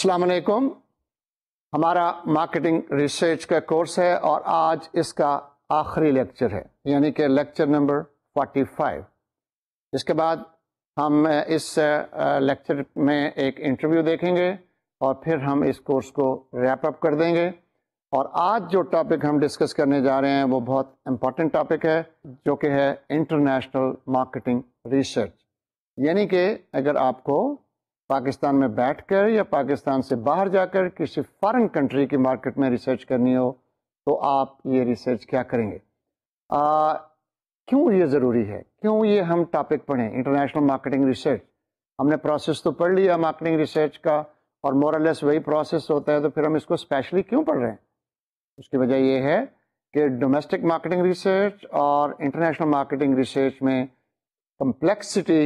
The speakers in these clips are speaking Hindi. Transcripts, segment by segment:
अस्सलाम वालेकुम हमारा मार्केटिंग रिसर्च का कोर्स है और आज इसका आखिरी लेक्चर है यानी कि लेक्चर नंबर 45 इसके बाद हम इस लेक्चर में एक इंटरव्यू देखेंगे और फिर हम इस कोर्स को रैप अप कर देंगे और आज जो टॉपिक हम डिस्कस करने जा रहे हैं वो बहुत इम्पॉर्टेंट टॉपिक है जो कि है इंटरनेशनल मार्केटिंग रिसर्च यानी कि अगर आपको पाकिस्तान में बैठ कर या पाकिस्तान से बाहर जाकर किसी फॉरन कंट्री की मार्केट में रिसर्च करनी हो तो आप ये रिसर्च क्या करेंगे आ, क्यों ये ज़रूरी है क्यों ये हम टॉपिक पढ़ें इंटरनेशनल मार्केटिंग रिसर्च हमने प्रोसेस तो पढ़ लिया मार्केटिंग रिसर्च का और मोरलेस वही प्रोसेस होता है तो फिर हम इसको स्पेशली क्यों पढ़ रहे हैं उसकी वजह यह है कि डोमेस्टिक मार्केटिंग रिसर्च और इंटरनेशनल मार्केटिंग रिसर्च में कम्प्लेक्सिटी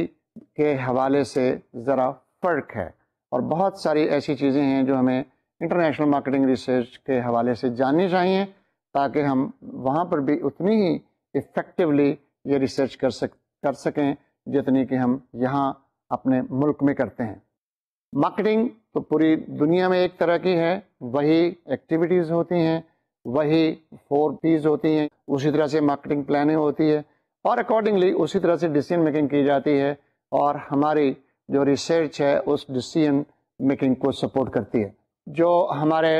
के हवाले से ज़रा फ़र्क है और बहुत सारी ऐसी चीज़ें हैं जो हमें इंटरनेशनल मार्केटिंग रिसर्च के हवाले से जाननी चाहिए ताकि हम वहाँ पर भी उतनी ही इफ़ेक्टिवली ये रिसर्च कर सक कर सकें जितनी कि हम यहाँ अपने मुल्क में करते हैं मार्केटिंग तो पूरी दुनिया में एक तरह की है वही एक्टिविटीज़ होती हैं वही फोर पीज होती हैं उसी तरह से मार्केटिंग प्लानिंग होती है और अकॉर्डिंगली उसी तरह से डिसीजन मेकिंग की जाती है और हमारी जो रिसर्च है उस डिसीजन मेकिंग को सपोर्ट करती है जो हमारे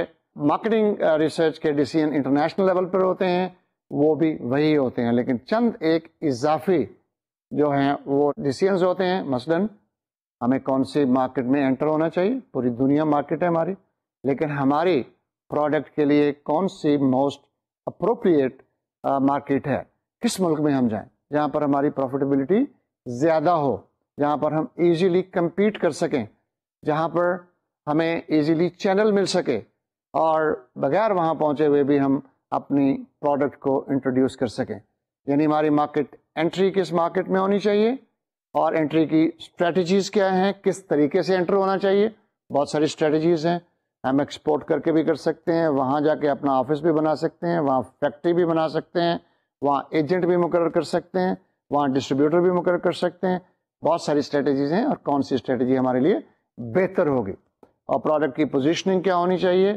मार्केटिंग रिसर्च के डिसीजन इंटरनेशनल लेवल पर होते हैं वो भी वही होते हैं लेकिन चंद एक इजाफी जो हैं वो डिसीजंस होते हैं मसलन हमें कौन सी मार्केट में एंटर होना चाहिए पूरी दुनिया मार्केट है हमारी लेकिन हमारी प्रोडक्ट के लिए कौन सी मोस्ट अप्रोप्रिएट मार्केट है किस मुल्क में हम जाएं जहां पर हमारी प्रॉफिटेबिलिटी ज़्यादा हो जहाँ पर हम इजीली कम्पीट कर सकें जहाँ पर हमें इजीली चैनल मिल सके और बगैर वहाँ पहुँचे हुए भी हम अपनी प्रोडक्ट को इंट्रोड्यूस कर सकें यानी हमारी मार्केट एंट्री किस मार्केट में होनी चाहिए और एंट्री की स्ट्रेटजीज़ क्या हैं किस तरीके से एंटर होना चाहिए बहुत सारी स्ट्रेटजीज़ हैं हम एक्सपोर्ट करके भी कर सकते हैं वहाँ जाके अपना ऑफिस भी बना सकते हैं वहाँ फैक्ट्री भी बना सकते हैं वहाँ एजेंट भी मुकर कर सकते हैं वहाँ डिस्ट्रीब्यूटर भी मुकर कर सकते हैं बहुत सारी स्ट्रेटजीज हैं और कौन सी स्ट्रेटजी हमारे लिए बेहतर होगी और प्रोडक्ट की पोजीशनिंग क्या होनी चाहिए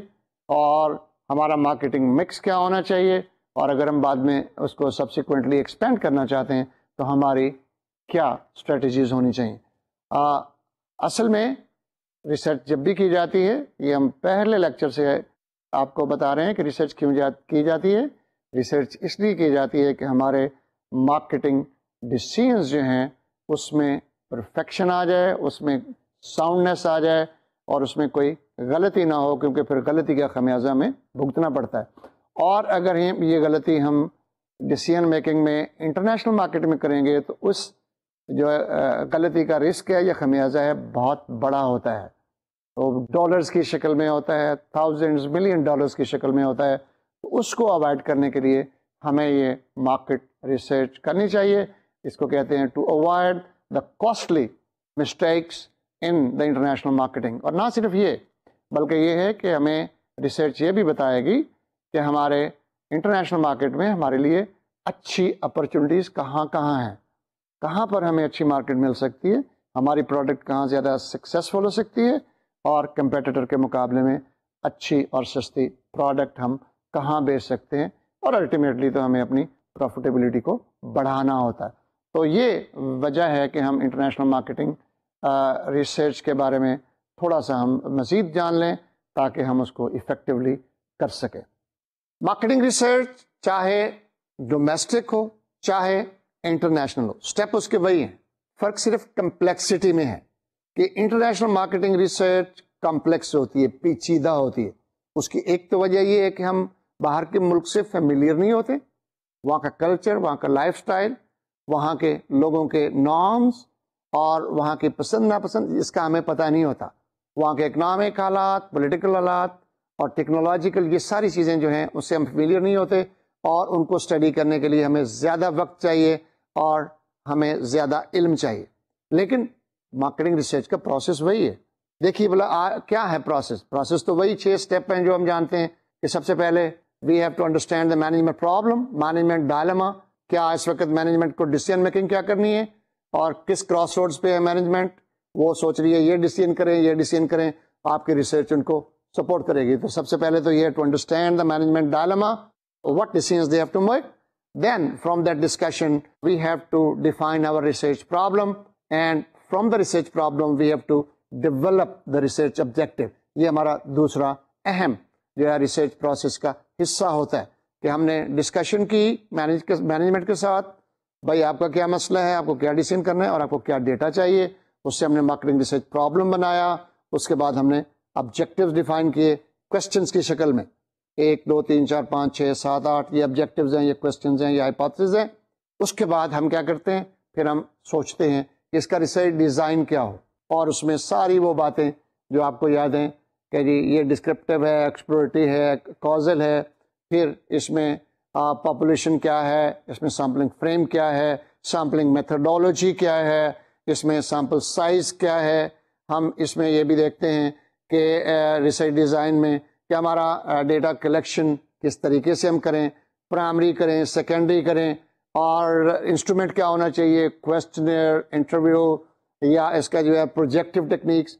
और हमारा मार्केटिंग मिक्स क्या होना चाहिए और अगर हम बाद में उसको सब्सिक्वेंटली एक्सपेंड करना चाहते हैं तो हमारी क्या स्ट्रेटजीज होनी चाहिए आ, असल में रिसर्च जब भी की जाती है ये हम पहले लेक्चर से आपको बता रहे हैं कि रिसर्च क्यों जा की जाती है रिसर्च इसलिए की जाती है कि हमारे मार्केटिंग डिसीजंस जो हैं उसमें परफेक्शन आ जाए उसमें साउंडनेस आ जाए और उसमें कोई गलती ना हो क्योंकि फिर गलती का खमियाजा में भुगतना पड़ता है और अगर हम ये गलती हम डिसीजन मेकिंग में इंटरनेशनल मार्केट में करेंगे तो उस जो गलती का रिस्क है या खमियाजा है बहुत बड़ा होता है तो डॉलर्स की शक्ल में होता है थाउजेंड्स मिलियन डॉलर्स की शक्ल में होता है तो उसको अवॉइड करने के लिए हमें ये मार्केट रिसर्च करनी चाहिए इसको कहते हैं to avoid the costly mistakes in the international marketing और ना सिर्फ ये बल्कि ये है कि हमें रिसर्च ये भी बताएगी कि हमारे इंटरनेशनल मार्केट में हमारे लिए अच्छी अपॉर्चुनिटीज़ कहाँ कहाँ हैं कहाँ पर हमें अच्छी मार्केट मिल सकती है हमारी प्रोडक्ट कहाँ ज़्यादा सक्सेसफुल हो सकती है और कंपेटिटर के मुकाबले में अच्छी और सस्ती प्रोडक्ट हम कहाँ बेच सकते हैं और अल्टीमेटली तो हमें अपनी प्रॉफिटेबिलिटी को बढ़ाना होता है तो ये वजह है कि हम इंटरनेशनल मार्केटिंग रिसर्च के बारे में थोड़ा सा हम मज़ीद जान लें ताकि हम उसको इफ़ेक्टिवली कर सकें मार्केटिंग रिसर्च चाहे डोमेस्टिक हो चाहे इंटरनेशनल हो स्टेप उसके वही हैं फ़र्क सिर्फ कम्प्लेक्सिटी में है कि इंटरनेशनल मार्केटिंग रिसर्च कम्प्लेक्स होती है पेचीदा होती है उसकी एक तो वजह यह है कि हम बाहर के मुल्क से फेमिलियर नहीं होते वहाँ का कल्चर वहाँ का लाइफ स्टाइल वहाँ के लोगों के नॉर्म्स और वहाँ की पसंद नापसंद इसका हमें पता नहीं होता वहाँ के इकनॉमिक हालात पोलिटिकल हालात और टेक्नोलॉजिकल ये सारी चीज़ें जो हैं उससे हम फेलियर नहीं होते और उनको स्टडी करने के लिए हमें ज़्यादा वक्त चाहिए और हमें ज़्यादा इल्म चाहिए लेकिन मार्केटिंग रिसर्च का प्रोसेस वही है देखिए बोला क्या है प्रोसेस प्रोसेस तो वही छः स्टेप हैं जो हम जानते हैं कि सबसे पहले we have to understand the management problem management dilemma क्या इस वक्त मैनेजमेंट को डिसीजन मेकिंग क्या करनी है और किस क्रॉस रोड्स पे है मैनेजमेंट वो सोच रही है ये डिसीजन करें ये डिसीजन करें आपकी रिसर्च उनको सपोर्ट करेगी तो सबसे पहले तो ये to understand the management dilemma what decisions they have to make. Then from that discussion, we have to define our research problem and from the research problem, we have to develop the research objective. ये हमारा दूसरा अहम जो है रिसर्च प्रोसेस का हिस्सा होता है कि हमने डिस्कशन की मैनेज मैनेजमेंट के साथ भाई आपका क्या मसला है आपको क्या डिसीजन करना है और आपको क्या डेटा चाहिए उससे हमने मार्केटिंग रिसर्च प्रॉब्लम बनाया उसके बाद हमने ऑब्जेक्टिव्स डिफाइन किए क्वेश्चंस की शक्ल में एक दो तीन चार पाँच छः सात आठ ये ऑब्जेक्टिव्स हैं ये क्वेश्चन हैं ये हाइपोथेसिस हैं उसके बाद हम क्या करते हैं फिर हम सोचते हैं कि इसका रिसर्च डिज़ाइन क्या हो और उसमें सारी वो बातें जो आपको याद हैं कि जी ये डिस्क्रिप्टिव है एक्सप्लोरेटरी है कॉजल है फिर इसमें पॉपुलेशन क्या है इसमें सैम्पलिंग फ्रेम क्या है सैम्पलिंग मेथडोलॉजी क्या है इसमें सैम्पल साइज क्या है हम इसमें यह भी देखते हैं कि रिसर्च डिज़ाइन में कि हमारा डेटा कलेक्शन किस तरीके से हम करें प्राइमरी करें सेकेंडरी करें और इंस्ट्रूमेंट क्या होना चाहिए क्वेश्चनर इंटरव्यू या इसका जो है प्रोजेक्टिव टेक्निक्स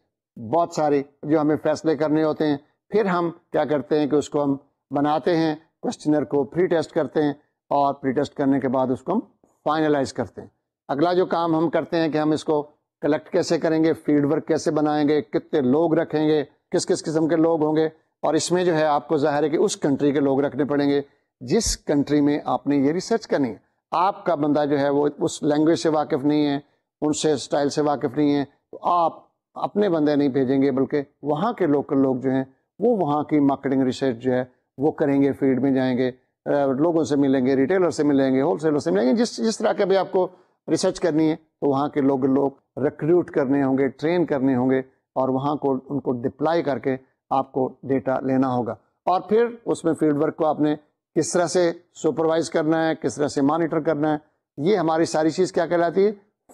बहुत सारे जो हमें फैसले करने होते हैं फिर हम क्या करते हैं कि उसको हम बनाते हैं क्वेश्चनर को प्री टेस्ट करते हैं और प्री टेस्ट करने के बाद उसको हम फाइनलाइज करते हैं अगला जो काम हम करते हैं कि हम इसको कलेक्ट कैसे करेंगे फीडवर्क कैसे बनाएंगे कितने लोग रखेंगे किस किस किस्म के लोग होंगे और इसमें जो है आपको जाहिर है कि उस कंट्री के लोग रखने पड़ेंगे जिस कंट्री में आपने ये रिसर्च करनी है आपका बंदा जो है वो उस लैंग्वेज से वाकिफ़ नहीं है उनसे स्टाइल से वाकिफ़ नहीं है तो आप अपने बंदे नहीं भेजेंगे बल्कि वहाँ के लोकल लोग जो हैं वो वहाँ की मार्केटिंग रिसर्च जो है वो करेंगे फील्ड में जाएंगे लोगों से मिलेंगे रिटेलर से मिलेंगे होलसेलर से मिलेंगे जिस जिस तरह के भी आपको रिसर्च करनी है तो वहाँ के लोग लोग रिक्रूट करने होंगे ट्रेन करने होंगे और वहाँ को उनको डिप्लाई करके आपको डेटा लेना होगा और फिर उसमें फील्ड वर्क को आपने किस तरह से सुपरवाइज करना है किस तरह से मॉनिटर करना है ये हमारी सारी चीज़ क्या कहलाती है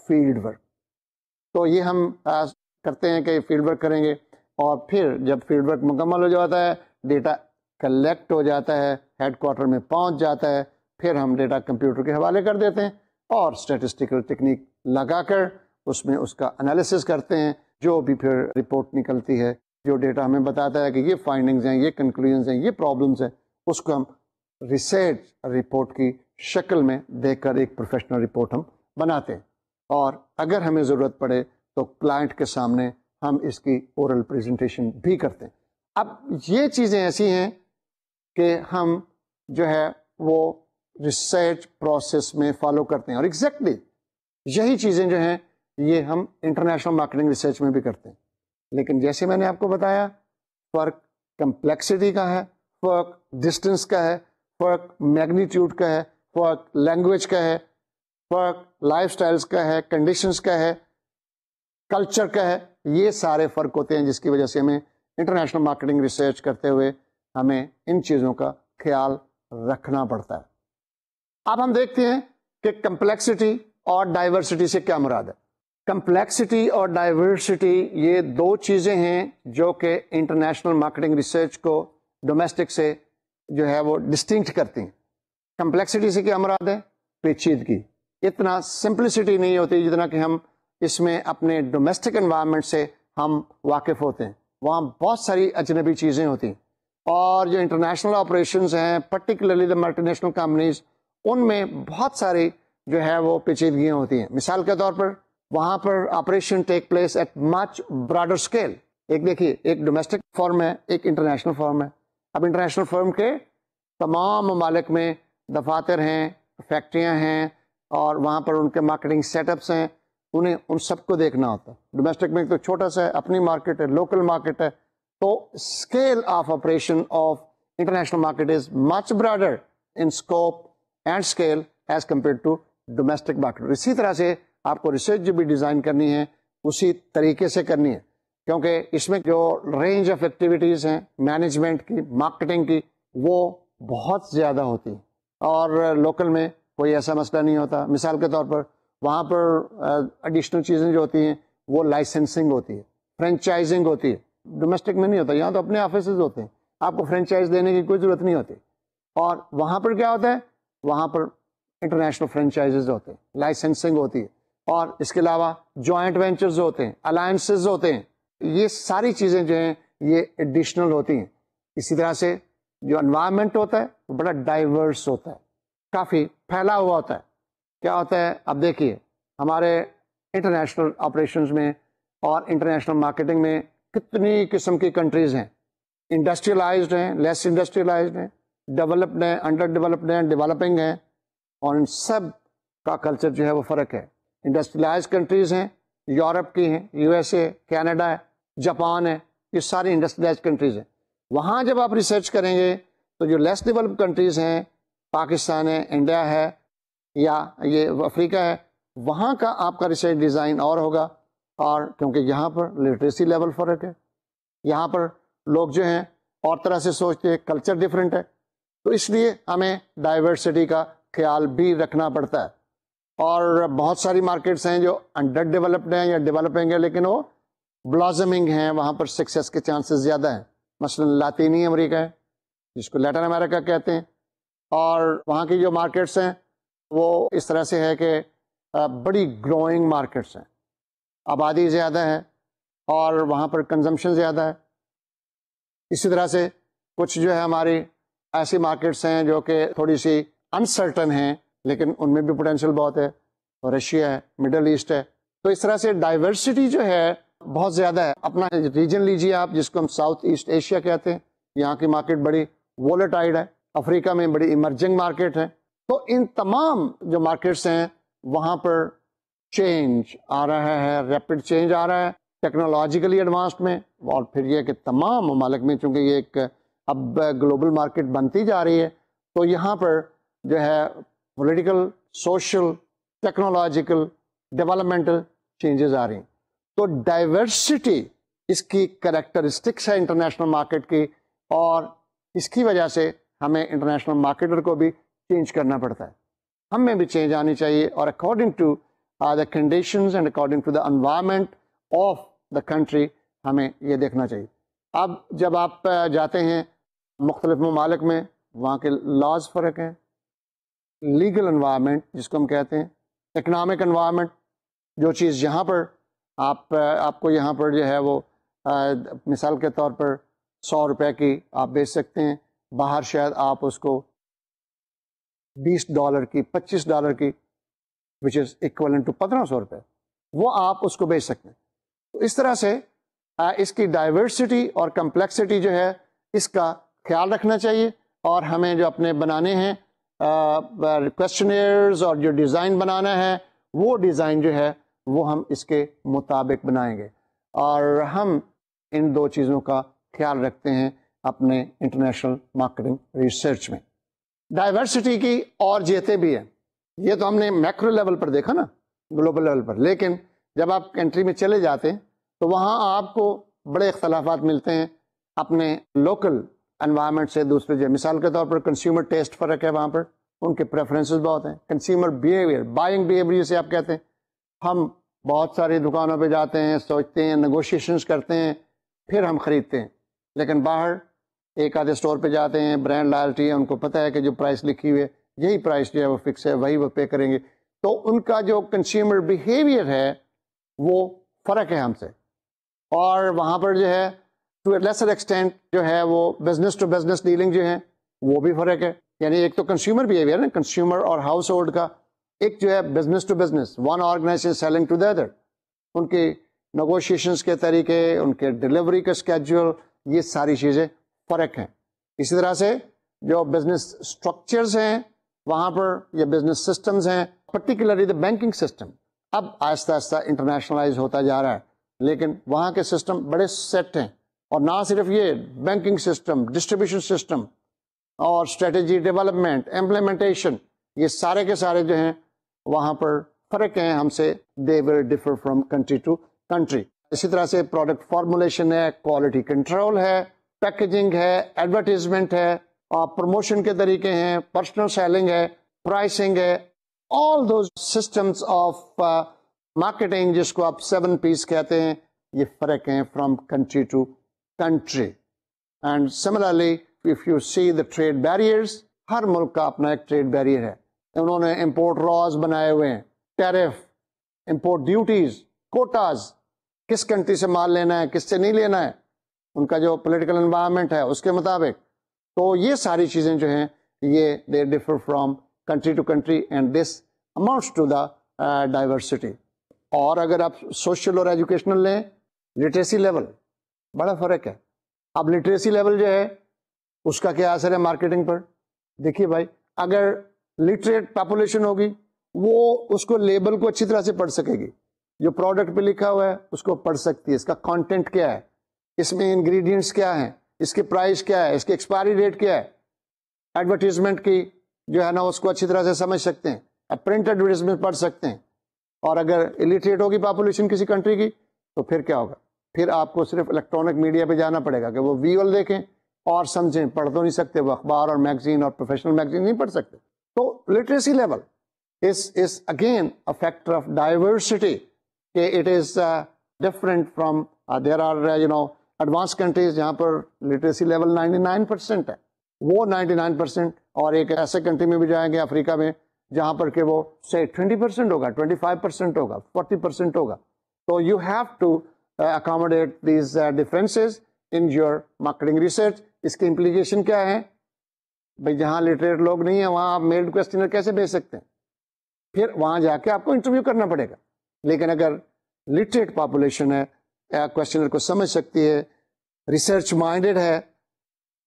फील्ड वर्क तो ये हम करते हैं कि फील्ड वर्क करेंगे और फिर जब फील्ड वर्क मुकम्मल हो जाता है डेटा कलेक्ट हो जाता है हेडक्वार्टर में पहुंच जाता है फिर हम डेटा कंप्यूटर के हवाले कर देते हैं और स्टेटिस्टिकल टेक्निक लगाकर उसमें उसका एनालिसिस करते हैं जो भी फिर रिपोर्ट निकलती है जो डेटा हमें बताता है कि ये फाइंडिंग्स हैं ये कंक्लूजन्स हैं ये प्रॉब्लम्स हैं उसको हम रिसर्च रिपोर्ट की शक्ल में देखकर एक प्रोफेशनल रिपोर्ट हम बनाते हैं और अगर हमें ज़रूरत पड़े तो क्लाइंट के सामने हम इसकी ओरल प्रेजेंटेशन भी करते हैं अब ये चीज़ें ऐसी हैं कि हम जो है वो रिसर्च प्रोसेस में फॉलो करते हैं और एग्जैक्टली exactly यही चीज़ें जो हैं ये हम इंटरनेशनल मार्केटिंग रिसर्च में भी करते हैं लेकिन जैसे मैंने आपको बताया फ़र्क कम्प्लेक्सिटी का है फ़र्क डिस्टेंस का है फ़र्क मैग्नीट्यूड का है फ़र्क लैंग्वेज का है फ़र्क लाइफ का है कंडीशंस का है कल्चर का है ये सारे फ़र्क होते हैं जिसकी वजह से हमें इंटरनेशनल मार्केटिंग रिसर्च करते हुए हमें इन चीज़ों का ख्याल रखना पड़ता है अब हम देखते हैं कि कम्प्लेक्सिटी और डाइवर्सिटी से क्या मुराद है कम्प्लेक्सिटी और डाइवर्सिटी ये दो चीज़ें हैं जो कि इंटरनेशनल मार्केटिंग रिसर्च को डोमेस्टिक से जो है वो डिस्टिंक्ट करती हैं कम्प्लेक्सिटी से क्या मुराद है पेचीदगी इतना सिंप्लिसिटी नहीं होती जितना कि हम इसमें अपने डोमेस्टिक इन्वायरमेंट से हम वाकिफ़ होते हैं वहाँ बहुत सारी अजनबी चीज़ें होती हैं और जो इंटरनेशनल ऑपरेशंस हैं पर्टिकुलरली द मल्टीनेशनल कंपनीज उनमें बहुत सारी जो है वो पेचीदगियाँ होती हैं मिसाल के तौर पर वहाँ पर operation take place at much broader scale एक देखिए एक डोमेस्टिक फॉर्म है एक इंटरनेशनल फॉर्म है अब इंटरनेशनल फॉर्म के तमाम ममालिक में दफातर हैं फैक्ट्रियाँ हैं और वहाँ पर उनके मार्केटिंग सेटअप्स हैं उन्हें उन सबको देखना होता है डोमेस्टिक में तो छोटा सा है अपनी मार्केट है लोकल मार्केट है So तो scale of operation of international market is much broader in scope and scale as compared to domestic market. इसी तरह से आपको रिसर्च जो भी डिज़ाइन करनी है उसी तरीके से करनी है क्योंकि इसमें जो रेंज ऑफ एक्टिविटीज़ हैं मैनेजमेंट की मार्केटिंग की वो बहुत ज़्यादा होती है और लोकल में कोई ऐसा मसला नहीं होता मिसाल के तौर पर वहाँ पर एडिशनल चीज़ें जो होती हैं वो लाइसेंसिंग होती है फ्रेंचाइजिंग होती है डोमेस्टिक में नहीं होता यहाँ तो अपने ऑफिस होते हैं आपको फ्रेंचाइज देने की कोई ज़रूरत नहीं होती और वहाँ पर क्या होता है वहाँ पर इंटरनेशनल फ्रेंचाइजेज होते हैं लाइसेंसिंग होती है और इसके अलावा जॉइंट वेंचर्स होते हैं अलायंसेज होते हैं ये सारी चीज़ें जो हैं ये एडिशनल होती हैं इसी तरह से जो इन्वायरमेंट होता है वो बड़ा डाइवर्स होता है काफ़ी फैला हुआ होता है क्या होता है अब देखिए हमारे इंटरनेशनल ऑपरेशंस में और इंटरनेशनल मार्केटिंग में कितनी किस्म की कंट्रीज हैं इंडस्ट्रियलाइज्ड हैं लेस इंडस्ट्रियलाइज्ड हैं डेवलप्ड हैं अंडर डेवलप्ड हैं डेवलपिंग हैं और इन सब का कल्चर जो है वो फ़र्क है इंडस्ट्रियलाइज कंट्रीज हैं यूरोप की हैं यूएसए कनाडा है जापान है ये सारी इंडस्ट्रियलाइज कंट्रीज़ हैं वहाँ जब आप रिसर्च करेंगे तो जो लेस डेवलप कंट्रीज़ हैं पाकिस्तान है इंडिया है या ये अफ्रीका है वहाँ का आपका रिसर्च डिज़ाइन और होगा और क्योंकि यहाँ पर लिटरेसी लेवल फ़र्क है यहाँ पर लोग जो हैं और तरह से सोचते हैं कल्चर डिफरेंट है तो इसलिए हमें डाइवर्सिटी का ख्याल भी रखना पड़ता है और बहुत सारी मार्केट्स हैं जो अंडर डेवलप्ड हैं या डेवलपिंग है लेकिन वो ब्लॉजमिंग हैं वहाँ पर सक्सेस के चांसेस ज़्यादा हैं मसलन लातीनी अमेरिका है जिसको लेटिन अमेरिका कहते हैं और वहाँ की जो मार्केट्स हैं वो इस तरह से है कि बड़ी ग्रोइंग मार्केट्स हैं आबादी ज़्यादा है और वहाँ पर कंजम्पशन ज़्यादा है इसी तरह से कुछ जो है हमारी ऐसी मार्केट्स हैं जो कि थोड़ी सी अनसर्टन हैं लेकिन उनमें भी पोटेंशल बहुत है रशिया है मिडल ईस्ट है तो इस तरह से डाइवर्सिटी जो है बहुत ज़्यादा है अपना रीजन लीजिए आप जिसको हम साउथ ईस्ट एशिया कहते हैं यहाँ की मार्केट बड़ी वोलेटाइड है अफ्रीका में बड़ी इमर्जिंग मार्केट है तो इन तमाम जो मार्केट्स हैं वहाँ पर चेंज आ रहा है रैपिड चेंज आ रहा है टेक्नोलॉजिकली एडवांस्ड में और फिर यह कि तमाम ममालिक में चूँकि ये एक अब ग्लोबल मार्केट बनती जा रही है तो यहाँ पर जो है political social technological developmental changes आ रही तो डाइवर्सिटी इसकी करेक्टरिस्टिक्स है इंटरनेशनल मार्केट की और इसकी वजह से हमें इंटरनेशनल मार्केटर को भी चेंज करना पड़ता है हमें भी चेंज आनी चाहिए और according to uh, the conditions and according to the environment of the country हमें ये देखना चाहिए अब जब आप जाते हैं मुख्तलिफ ममालिक में वहाँ के लॉज फ़र्क हैं लीगल इन्वामेंट जिसको हम कहते हैं इकनॉमिक इन्वामेंट जो चीज़ यहाँ पर आप आपको यहाँ पर जो है वो आ, मिसाल के तौर पर सौ रुपए की आप बेच सकते हैं बाहर शायद आप उसको बीस डॉलर की पच्चीस डॉलर की विच इज इक्वल टू पंद्रह सौ रुपये वो आप उसको बेच सकते हैं तो इस तरह से इसकी डाइवर्सिटी और कम्प्लेक्सिटी जो है इसका ख्याल रखना चाहिए और हमें जो अपने बनाने हैं क्वेश्चनर्स और जो डिज़ाइन बनाना है वो डिज़ाइन जो है वो हम इसके मुताबिक बनाएंगे और हम इन दो चीज़ों का ख्याल रखते हैं अपने इंटरनेशनल मार्केटिंग रिसर्च में डाइवर्सिटी की और जेतें भी हैं ये तो हमने मैक्रो लेवल पर देखा ना ग्लोबल लेवल पर लेकिन जब आप कंट्री में चले जाते हैं तो वहाँ आपको बड़े अख्तलाफ मिलते हैं अपने लोकल इन्वायरमेंट से दूसरे जगह मिसाल के तौर पर कंज्यूमर टेस्ट फ़र्क है वहाँ पर उनके प्रेफरेंसेस बहुत हैं कंज्यूमर बिहेवियर बाइंग बिहेवियर से आप कहते हैं हम बहुत सारी दुकानों पर जाते हैं सोचते हैं नगोशिएशन करते हैं फिर हम ख़रीदते हैं लेकिन बाहर एक आधे स्टोर पर जाते हैं ब्रांड लॉयल्टी है उनको पता है कि जो प्राइस लिखी हुई है यही प्राइस जो है वो फिक्स है वही वो पे करेंगे तो उनका जो कंज्यूमर बिहेवियर है वो फ़र्क है हमसे और वहाँ पर जो है टू ए लेसर एक्सटेंट जो है वो बिजनेस टू बिजनेस डीलिंग जो है वो भी फ़र्क है यानी एक तो कंज्यूमर बिहेवियर है कंज्यूमर और हाउस होल्ड का एक जो है business to business one organisation selling to the other उनके नगोशिएशंस के तरीके उनके डिलीवरी का स्केजल ये सारी चीज़ें फ़र्क हैं इसी तरह से जो बिजनेस स्ट्रक्चर्स हैं वहाँ पर ये बिजनेस सिस्टम्स हैं पर्टिकुलरली द बैंकिंग सिस्टम अब आहिस्ता आहिस्ता इंटरनेशनलाइज होता जा रहा है लेकिन वहाँ के सिस्टम बड़े सेट हैं और ना सिर्फ ये बैंकिंग सिस्टम डिस्ट्रीब्यूशन सिस्टम और स्ट्रेटजी डेवलपमेंट इम्प्लीमेंटेशन ये सारे के सारे जो हैं वहाँ पर फ़र्क हैं हमसे they will differ from country to country इसी तरह से प्रोडक्ट फॉर्मुलेशन है क्वालिटी कंट्रोल है पैकेजिंग है एडवर्टीजमेंट है प्रमोशन के तरीके हैं पर्सनल सेलिंग है प्राइसिंग है although systems of marketing जिसको आप सेवन पीस कहते हैं ये फर्क हैं from country to country and similarly if you see the trade barriers हर मुल्क का अपना एक ट्रेड बैरियर है उन्होंने इम्पोर्ट लॉज बनाए हुए हैं टेरिफ इम्पोर्ट ड्यूटीज कोटाज किस कंट्री से माल लेना है किससे नहीं लेना है उनका जो पोलिटिकल इन्वायरमेंट है उसके मुताबिक तो ये सारी चीज़ें जो हैं ये they differ from country to country and this amounts to the diversity और अगर आप सोशल और एजुकेशनल लें लिटरेसी लेवल बड़ा फ़र्क है अब लिटरेसी लेवल जो है उसका क्या असर है मार्केटिंग पर देखिए भाई अगर लिटरेट पॉपुलेशन होगी वो उसको लेबल को अच्छी तरह से पढ़ सकेगी जो प्रोडक्ट पे लिखा हुआ है उसको पढ़ सकती है इसका कंटेंट क्या है इसमें इंग्रेडिएंट्स क्या हैं इसकी प्राइस क्या है इसकी एक्सपायरी डेट क्या है एडवर्टीजमेंट की जो है ना उसको अच्छी तरह से समझ सकते हैं प्रिंट एडवर्टीजमेंट पढ़ सकते हैं और अगर इलिटरेट होगी पॉपुलेशन किसी कंट्री की तो फिर क्या होगा फिर आपको सिर्फ इलेक्ट्रॉनिक मीडिया पे जाना पड़ेगा कि वो वीवल देखें और समझें पढ़ तो नहीं सकते वो अखबार और मैगजीन और प्रोफेशनल मैगजीन नहीं पढ़ सकते तो literacy level is is again a factor of diversity it is different from there are you know advance countries जहां पर लिटरेसी लेवल 99 परसेंट है वो 99 परसेंट और एक ऐसे कंट्री में भी जाएंगे अफ्रीका में जहां पर के वो से 20 परसेंट होगा 25 परसेंट होगा 40 परसेंट होगा तो you have to accommodate these differences in your marketing research इसके इम्प्लीकेशन क्या है भाई जहाँ लिटरेट लोग नहीं है वहाँ आप मेल्ड क्वेश्चनर कैसे भेज सकते हैं फिर वहां जाके आपको इंटरव्यू करना पड़ेगा लेकिन अगर लिटरेट पॉपुलेशन है क्वेश्चनर को समझ सकती है रिसर्च माइंडेड है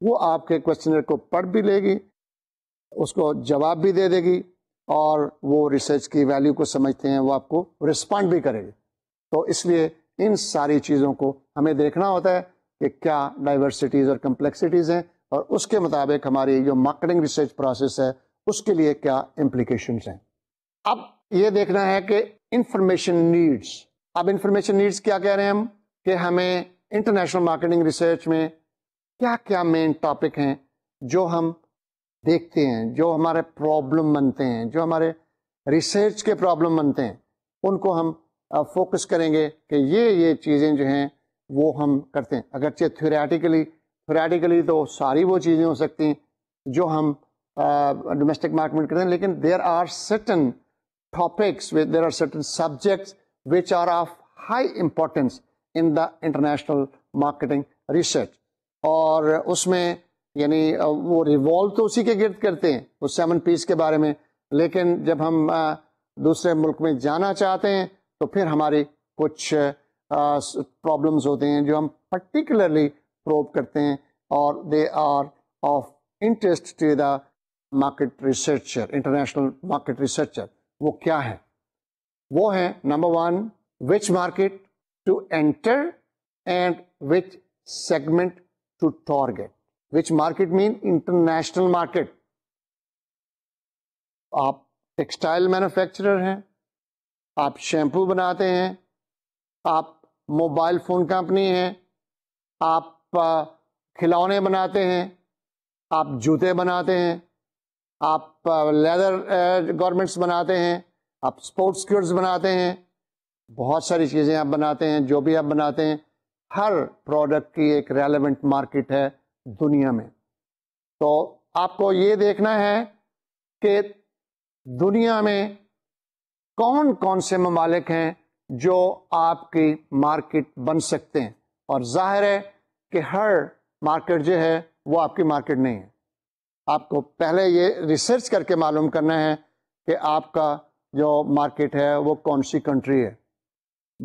वो आपके क्वेश्चनर को पढ़ भी लेगी उसको जवाब भी दे देगी और वो रिसर्च की वैल्यू को समझते हैं वो आपको रिस्पॉन्ड भी करेगी तो इसलिए इन सारी चीज़ों को हमें देखना होता है कि क्या डाइवर्सिटीज़ और कम्प्लेक्सिटीज़ हैं और उसके मुताबिक हमारी जो मार्केटिंग रिसर्च प्रोसेस है उसके लिए क्या इम्प्लीकेशन हैं अब ये देखना है कि इंफॉर्मेशन नीड्स अब इंफॉर्मेशन नीड्स क्या कह रहे हैं हम कि हमें इंटरनेशनल मार्केटिंग रिसर्च में क्या क्या मेन टॉपिक हैं जो हम देखते हैं जो हमारे प्रॉब्लम बनते हैं जो हमारे रिसर्च के प्रॉब्लम बनते हैं उनको हम फोकस करेंगे कि ये ये चीज़ें जो हैं वो हम करते हैं अगरचे थ्योरेटिकली थ्योरेटिकली तो सारी वो चीज़ें हो सकती हैं जो हम डोमेस्टिक मार्केट में करते हैं लेकिन there are certain topics there are certain subjects which are of high importance in the international marketing research और उसमें यानी वो रिवॉल्व तो उसी के गिर्द करते हैं उस सेवन पीस के बारे में लेकिन जब हम दूसरे मुल्क में जाना चाहते हैं तो फिर हमारी कुछ प्रॉब्लम्स होते हैं जो हम पर्टिकुलरली प्रोव करते हैं और they are of interest to the market researcher international market researcher वो क्या है वो है number one which market to enter and which segment to target. Which market mean international market. आप टेक्सटाइल मैन्युफैक्चरर हैं आप शैम्पू बनाते हैं आप मोबाइल फ़ोन कंपनी हैं आप खिलौने बनाते हैं आप जूते बनाते हैं आप लेदर गारमेंट्स बनाते हैं आप स्पोर्ट्स गुड्स बनाते हैं बहुत सारी चीज़ें आप बनाते हैं जो भी आप बनाते हैं हर प्रोडक्ट की एक रेलिवेंट मार्केट है दुनिया में तो आपको ये देखना है कि दुनिया में कौन कौन से ममालिक हैं जो आपकी मार्केट बन सकते हैं और जाहिर है कि हर मार्केट जो है वो आपकी मार्केट नहीं है आपको पहले ये रिसर्च करके मालूम करना है कि आपका जो मार्केट है वो कौन सी कंट्री है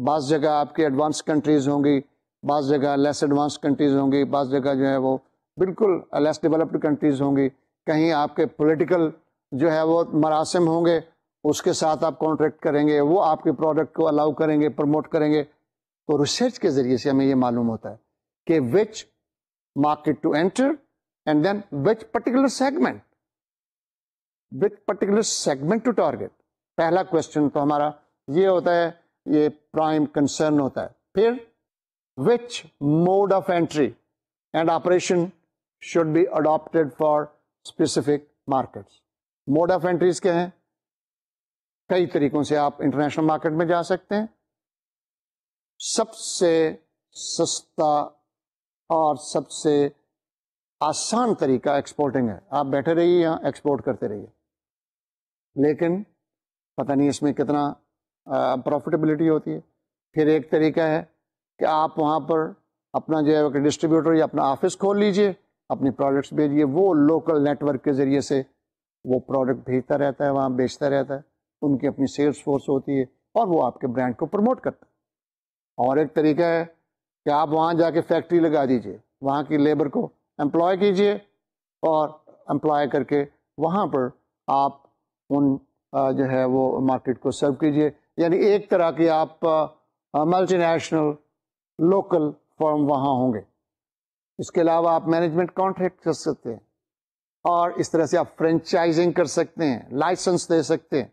बाज़ जगह आपकी एडवांस कंट्रीज़ होंगी बाज़ जगह लेस एडवांस कंट्रीज़ होंगी बाज़ जगह जो है वो बिल्कुल लेस डेवलप्ड कंट्रीज़ होंगी कहीं आपके पॉलिटिकल जो है वो मरासम होंगे उसके साथ आप कॉन्ट्रैक्ट करेंगे वो आपके प्रोडक्ट को अलाउ करेंगे प्रमोट करेंगे तो रिसर्च के ज़रिए से हमें ये मालूम होता है कि which market to enter and then which particular segment which particular segment to target पहला क्वेश्चन तो हमारा ये होता है ये प्राइम कंसर्न होता है फिर which mode of entry and operation should be adopted for specific markets mode of entries क्या हैं कई तरीकों से आप इंटरनेशनल मार्केट में जा सकते हैं सबसे सस्ता और सबसे आसान तरीका एक्सपोर्टिंग है आप बैठे रहिए यहाँ एक्सपोर्ट करते रहिए लेकिन पता नहीं इसमें कितना प्रॉफिटेबिलिटी होती है फिर एक तरीका है कि आप वहाँ पर अपना जो है डिस्ट्रीब्यूटर या अपना ऑफिस खोल लीजिए अपनी प्रोडक्ट्स भेजिए वो लोकल नेटवर्क के ज़रिए से वो प्रोडक्ट भेजता रहता है वहाँ बेचता रहता है उनकी अपनी सेल्स फोर्स होती है और वो आपके ब्रांड को प्रमोट करता है और एक तरीका है कि आप वहाँ जाके फैक्ट्री लगा दीजिए वहाँ की लेबर को एम्प्लॉय कीजिए और एम्प्लॉय करके वहाँ पर आप उन जो है वो मार्केट को सर्व कीजिए यानी एक तरह के आप मल्टीनेशनल लोकल फॉर्म वहां होंगे इसके अलावा आप मैनेजमेंट कॉन्ट्रैक्ट कर सकते हैं और इस तरह से आप फ्रेंचाइजिंग कर सकते हैं लाइसेंस दे सकते हैं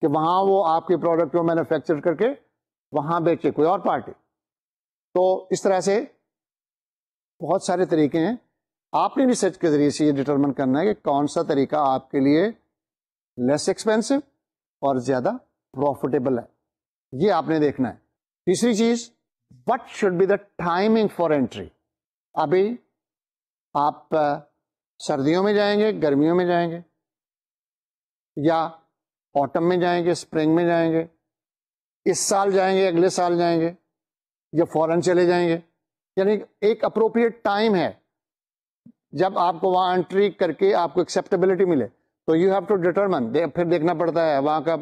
कि वहां वो आपके प्रोडक्ट को मैन्युफैक्चर करके वहाँ बेचे कोई और पार्टी तो इस तरह से बहुत सारे तरीके हैं आपने रिसर्च के ज़रिए से ये डिटरमिन करना है कि कौन सा तरीका आपके लिए लेस एक्सपेंसिव और ज़्यादा प्रॉफिटेबल है ये आपने देखना है तीसरी चीज what should be the timing for entry अभी आप सर्दियों में जाएंगे गर्मियों में जाएंगे या ऑटम में जाएंगे स्प्रिंग में जाएंगे इस साल जाएंगे अगले साल जाएंगे या फॉरन चले जाएंगे यानी एक अप्रोप्रिएट टाइम है जब आपको वहां एंट्री करके आपको एक्सेप्टेबिलिटी मिले तो यू हैव टू डिटरमन फिर देखना पड़ता है वहां का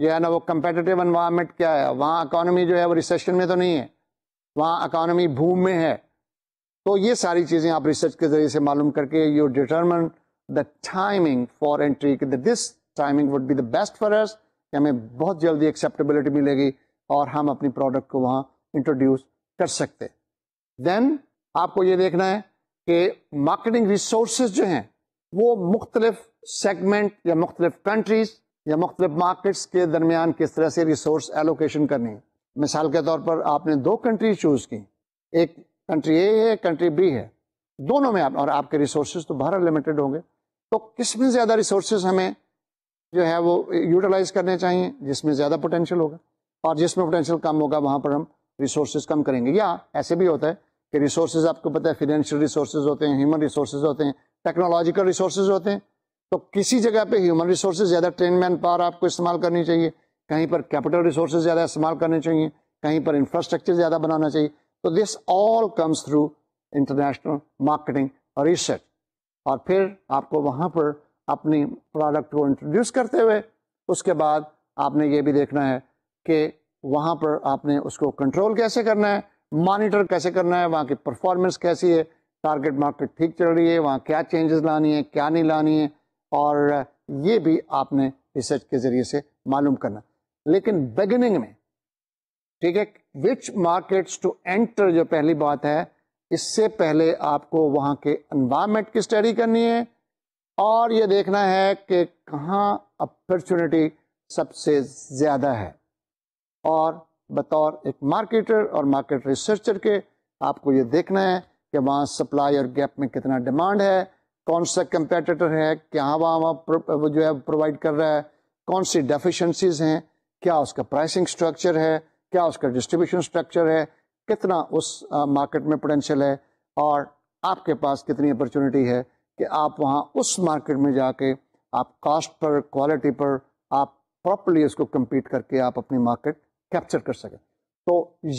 जो है ना वो कंपेटिटिव इन्वायरमेंट क्या है वहाँ इकोनॉमी जो है वो रिसेशन में तो नहीं है वहाँ इकानमी भूम में है तो ये सारी चीज़ें आप रिसर्च के जरिए से मालूम करके you determine the timing for entry this timing would be the best for us हमें बहुत जल्दी एक्सेप्टेबिलिटी मिलेगी और हम अपनी प्रोडक्ट को वहाँ इंट्रोड्यूस कर सकते देन आपको ये देखना है कि मार्केटिंग रिसोर्स जो हैं वो मुख्तलिफ सेगमेंट या मुख्तलिफ कंट्रीज या मुख्तलिफ मार्केट्स के दरमियान किस तरह से रिसोर्स एलोकेशन करनी मिसाल के तौर पर आपने दो कंट्री चूज़ की एक कंट्री ए है कंट्री बी है दोनों में आप और आपके रिसोर्स तो बाहर लिमिटेड होंगे तो किस में ज़्यादा रिसोर्स हमें जो है वो यूटिलाइज करने चाहिए जिसमें ज़्यादा पोटेंशियल होगा और जिसमें पोटेंशियल कम होगा वहाँ पर हम रिसोर्स कम करेंगे या ऐसे भी होता है कि रिसोर्स आपको पता है फिनेंशियल रिसोर्स होते हैं ह्यूमन रिसोर्स होते हैं टेक्नोलॉजिकल रिसोर्स होते हैं तो किसी जगह पे ह्यूमन रिसोर्सेज ज़्यादा ट्रेन मैन पावर आपको इस्तेमाल करनी चाहिए कहीं पर कैपिटल रिसोर्सेज ज़्यादा इस्तेमाल करने चाहिए कहीं पर इंफ्रास्ट्रक्चर ज़्यादा बनाना चाहिए तो this all comes through international marketing और रिसर्च और फिर आपको वहाँ पर अपनी प्रोडक्ट को इंट्रोड्यूस करते हुए उसके बाद आपने ये भी देखना है कि वहाँ पर आपने उसको कंट्रोल कैसे करना है मॉनिटर कैसे करना है वहाँ की परफॉर्मेंस कैसी है टारगेट मार्केट ठीक चल रही है वहाँ क्या चेंजेस लानी है क्या नहीं लानी है और ये भी आपने रिसर्च के जरिए से मालूम करना लेकिन बिगिनिंग में ठीक है विच मार्केट्स टू एंटर जो पहली बात है इससे पहले आपको वहाँ के इन्वायरमेंट की स्टडी करनी है और ये देखना है कि कहाँ अपॉर्चुनिटी सबसे ज़्यादा है और बतौर एक मार्केटर और मार्केट रिसर्चर के आपको ये देखना है कि वहाँ सप्लाई और गैप में कितना डिमांड है कौन सा कंपेटिटर है क्या वहाँ जो है प्रोवाइड कर रहा है कौन सी डेफिशिएंसीज हैं क्या उसका प्राइसिंग स्ट्रक्चर है क्या उसका डिस्ट्रीब्यूशन स्ट्रक्चर है कितना उस मार्केट में पोटेंशियल है और आपके पास कितनी अपॉर्चुनिटी है कि आप वहाँ उस मार्केट में जाके आप कॉस्ट पर क्वालिटी पर आप प्रॉपरली उसको कम्पीट करके आप अपनी मार्केट कैप्चर कर सकें तो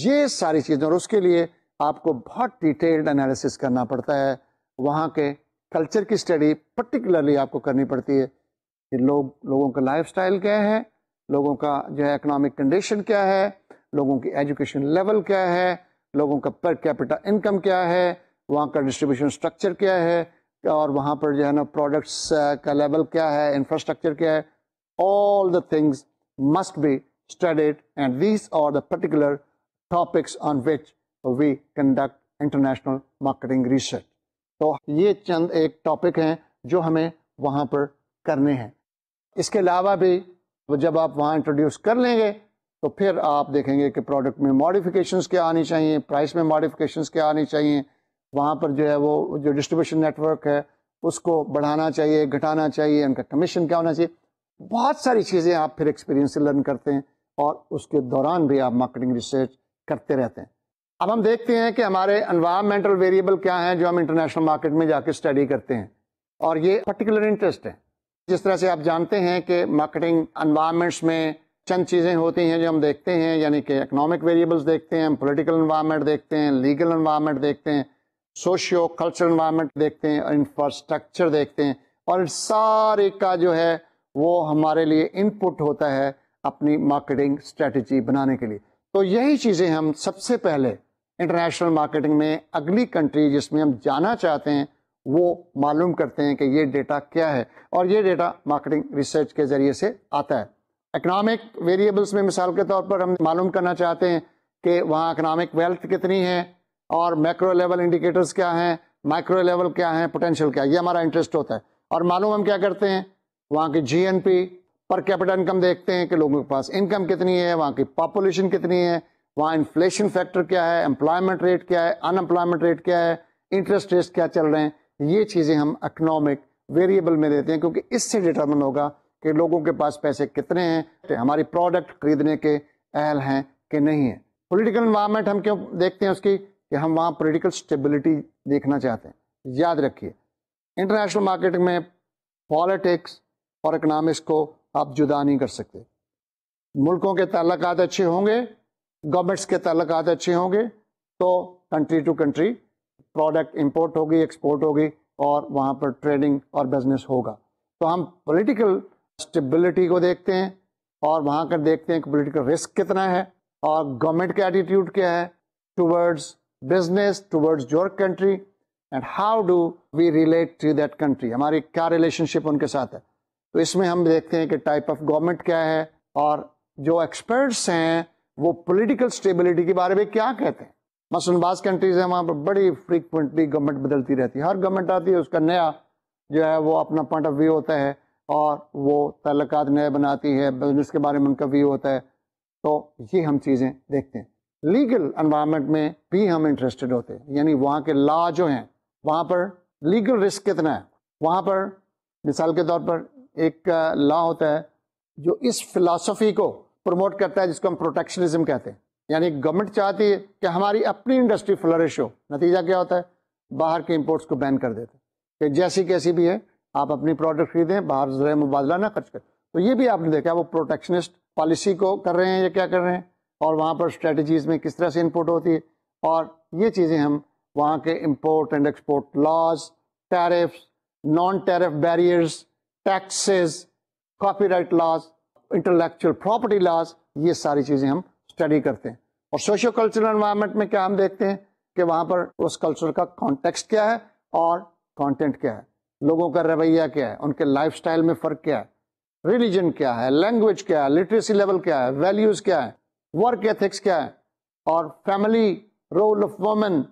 ये सारी चीज़ें और उसके लिए आपको बहुत डिटेल्ड एनालिसिस करना पड़ता है वहाँ के कल्चर की स्टडी पर्टिकुलरली आपको करनी पड़ती है कि लोग लोगों का लाइफ क्या है लोगों का जो है इकोनॉमिक कंडीशन क्या है लोगों की एजुकेशन लेवल क्या है लोगों का पर कैपिटल इनकम क्या है वहाँ का डिस्ट्रीब्यूशन स्ट्रक्चर क्या है और वहाँ पर जो है ना प्रोडक्ट्स uh, का लेवल क्या है इंफ्रास्ट्रक्चर क्या है all the things must be studied and these are the particular topics on which we conduct international marketing research तो ये चंद एक टॉपिक हैं जो हमें वहाँ पर करने हैं इसके अलावा भी जब आप वहाँ इंट्रोड्यूस कर लेंगे तो फिर आप देखेंगे कि प्रोडक्ट में मॉडिफ़िकेशन क्या आनी चाहिए प्राइस में मॉडिफ़िकेशन क्या आनी चाहिए वहाँ पर जो है वो जो डिस्ट्रीब्यूशन नेटवर्क है उसको बढ़ाना चाहिए घटाना चाहिए उनका कमीशन क्या होना चाहिए बहुत सारी चीज़ें आप फिर एक्सपीरियंस से लर्न करते हैं और उसके दौरान भी आप मार्केटिंग रिसर्च करते रहते हैं अब हम देखते हैं कि हमारे इन्वामेंटल वेरिएबल क्या हैं जो हम इंटरनेशनल मार्केट में जाके स्टडी करते हैं और ये पर्टिकुलर इंटरेस्ट है जिस तरह से आप जानते हैं कि मार्केटिंग इन्वामेंट्स में चंद चीज़ें होती हैं जो हम देखते हैं यानी कि इकनॉमिक वेरिएबल्स देखते हैं पॉलिटिकल इन्वायरमेंट देखते हैं लीगल इन्वायरमेंट देखते हैं सोशियो कल्चरल इन्वायरमेंट देखते हैं इंफ्रास्ट्रक्चर देखते हैं और सारे का जो है वो हमारे लिए इनपुट होता है अपनी मार्केटिंग स्ट्रेटजी बनाने के लिए तो यही चीज़ें हम सबसे पहले इंटरनेशनल मार्केटिंग में अगली कंट्री जिसमें हम जाना चाहते हैं वो मालूम करते हैं कि ये डेटा क्या है और ये डेटा मार्केटिंग रिसर्च के ज़रिए से आता है इकनॉमिक वेरिएबल्स में मिसाल के तौर पर हम मालूम करना चाहते हैं कि वहाँ इकनॉमिक वेल्थ कितनी है और मैक्रो लेवल इंडिकेटर्स क्या हैं माइक्रो लेवल क्या है पोटेंशियल क्या है ये हमारा इंटरेस्ट होता है और मालूम हम क्या करते हैं वहाँ की जी पर कैपिटल इनकम देखते हैं कि लोगों के पास इनकम कितनी है वहाँ की पॉपुलेशन कितनी है वहाँ इन्फ्लेशन फैक्टर क्या है एम्प्लॉयमेंट रेट क्या है अनएम्प्लॉयमेंट रेट क्या है इंटरेस्ट रेट क्या चल रहे हैं ये चीज़ें हम इकनॉमिक वेरिएबल में देते हैं क्योंकि इससे डिटर्मन होगा कि लोगों के पास पैसे कितने हैं हमारी प्रोडक्ट खरीदने के अहल हैं कि नहीं है पोलिटिकल इन्वायरमेंट हम क्यों देखते हैं उसकी कि हम वहाँ पोलिटिकल स्टेबिलिटी देखना चाहते हैं याद रखिए इंटरनेशनल मार्केट में पॉलिटिक्स और इकनॉमिक्स को आप जुदा नहीं कर सकते मुल्कों के तल्लत अच्छे होंगे गवर्नमेंट्स के तल्लक अच्छे होंगे तो country to country product import होगी एक्सपोर्ट होगी और वहाँ पर ट्रेडिंग और बिजनेस होगा तो हम पॉलिटिकल स्टेबिलिटी को देखते हैं और वहाँ कर देखते हैं कि पॉलिटिकल रिस्क कितना है और गवर्नमेंट का एटीट्यूड क्या है towards business towards your country and how do we relate to that country हमारी क्या रिलेशनशिप उनके साथ है तो इसमें हम देखते हैं कि टाइप ऑफ गवर्नमेंट क्या है और जो एक्सपर्ट्स हैं वो पॉलिटिकल स्टेबिलिटी के बारे में क्या कहते हैं मसलन बाज कंट्रीज है वहाँ पर बड़ी फ्रीक्वेंटली गवर्नमेंट बदलती रहती है हर गवर्नमेंट आती है उसका नया जो है वो अपना पॉइंट ऑफ व्यू होता है और वो तल्लक नए बनाती है बिजनेस के बारे में उनका व्यू होता है तो ये हम चीज़ें देखते हैं लीगल एनवायरनमेंट में भी हम इंटरेस्टेड होते हैं यानी वहाँ के लॉ जो हैं वहाँ पर लीगल रिस्क कितना है वहाँ पर मिसाल के तौर पर एक लॉ होता है जो इस फिलासफी को प्रमोट करता है जिसको हम प्रोटेक्शनिज्म कहते हैं यानी गवर्नमेंट चाहती है कि हमारी अपनी इंडस्ट्री फ्लरिश हो नतीजा क्या होता है बाहर के इम्पोर्ट्स को बैन कर देते हैं कि जैसी कैसी भी है आप अपनी प्रोडक्ट खरीदें बाहर जरा मुबादला ना खर्च करें तो ये भी आपने देखा वो प्रोटेक्शनिस्ट पॉलिसी को कर रहे हैं या क्या कर रहे हैं और वहाँ पर स्ट्रेटजीज में किस तरह से इनपुट होती है और ये चीज़ें हम वहाँ के import and export laws tariff non tariff barriers taxes copyright laws intellectual property laws ये सारी चीज़ें हम स्टडी करते हैं और सोशो कल्चरल एनवायरनमेंट में क्या हम देखते हैं कि वहाँ पर उस कल्चर का कॉन्टेक्स्ट क्या है और कंटेंट क्या है लोगों का रवैया क्या है उनके लाइफस्टाइल में फ़र्क क्या है रिलीजन क्या है लैंग्वेज क्या है लिटरेसी लेवल क्या है वैल्यूज़ क्या है वर्क एथिक्स क्या है और फैमिली रोल ऑफ वमेन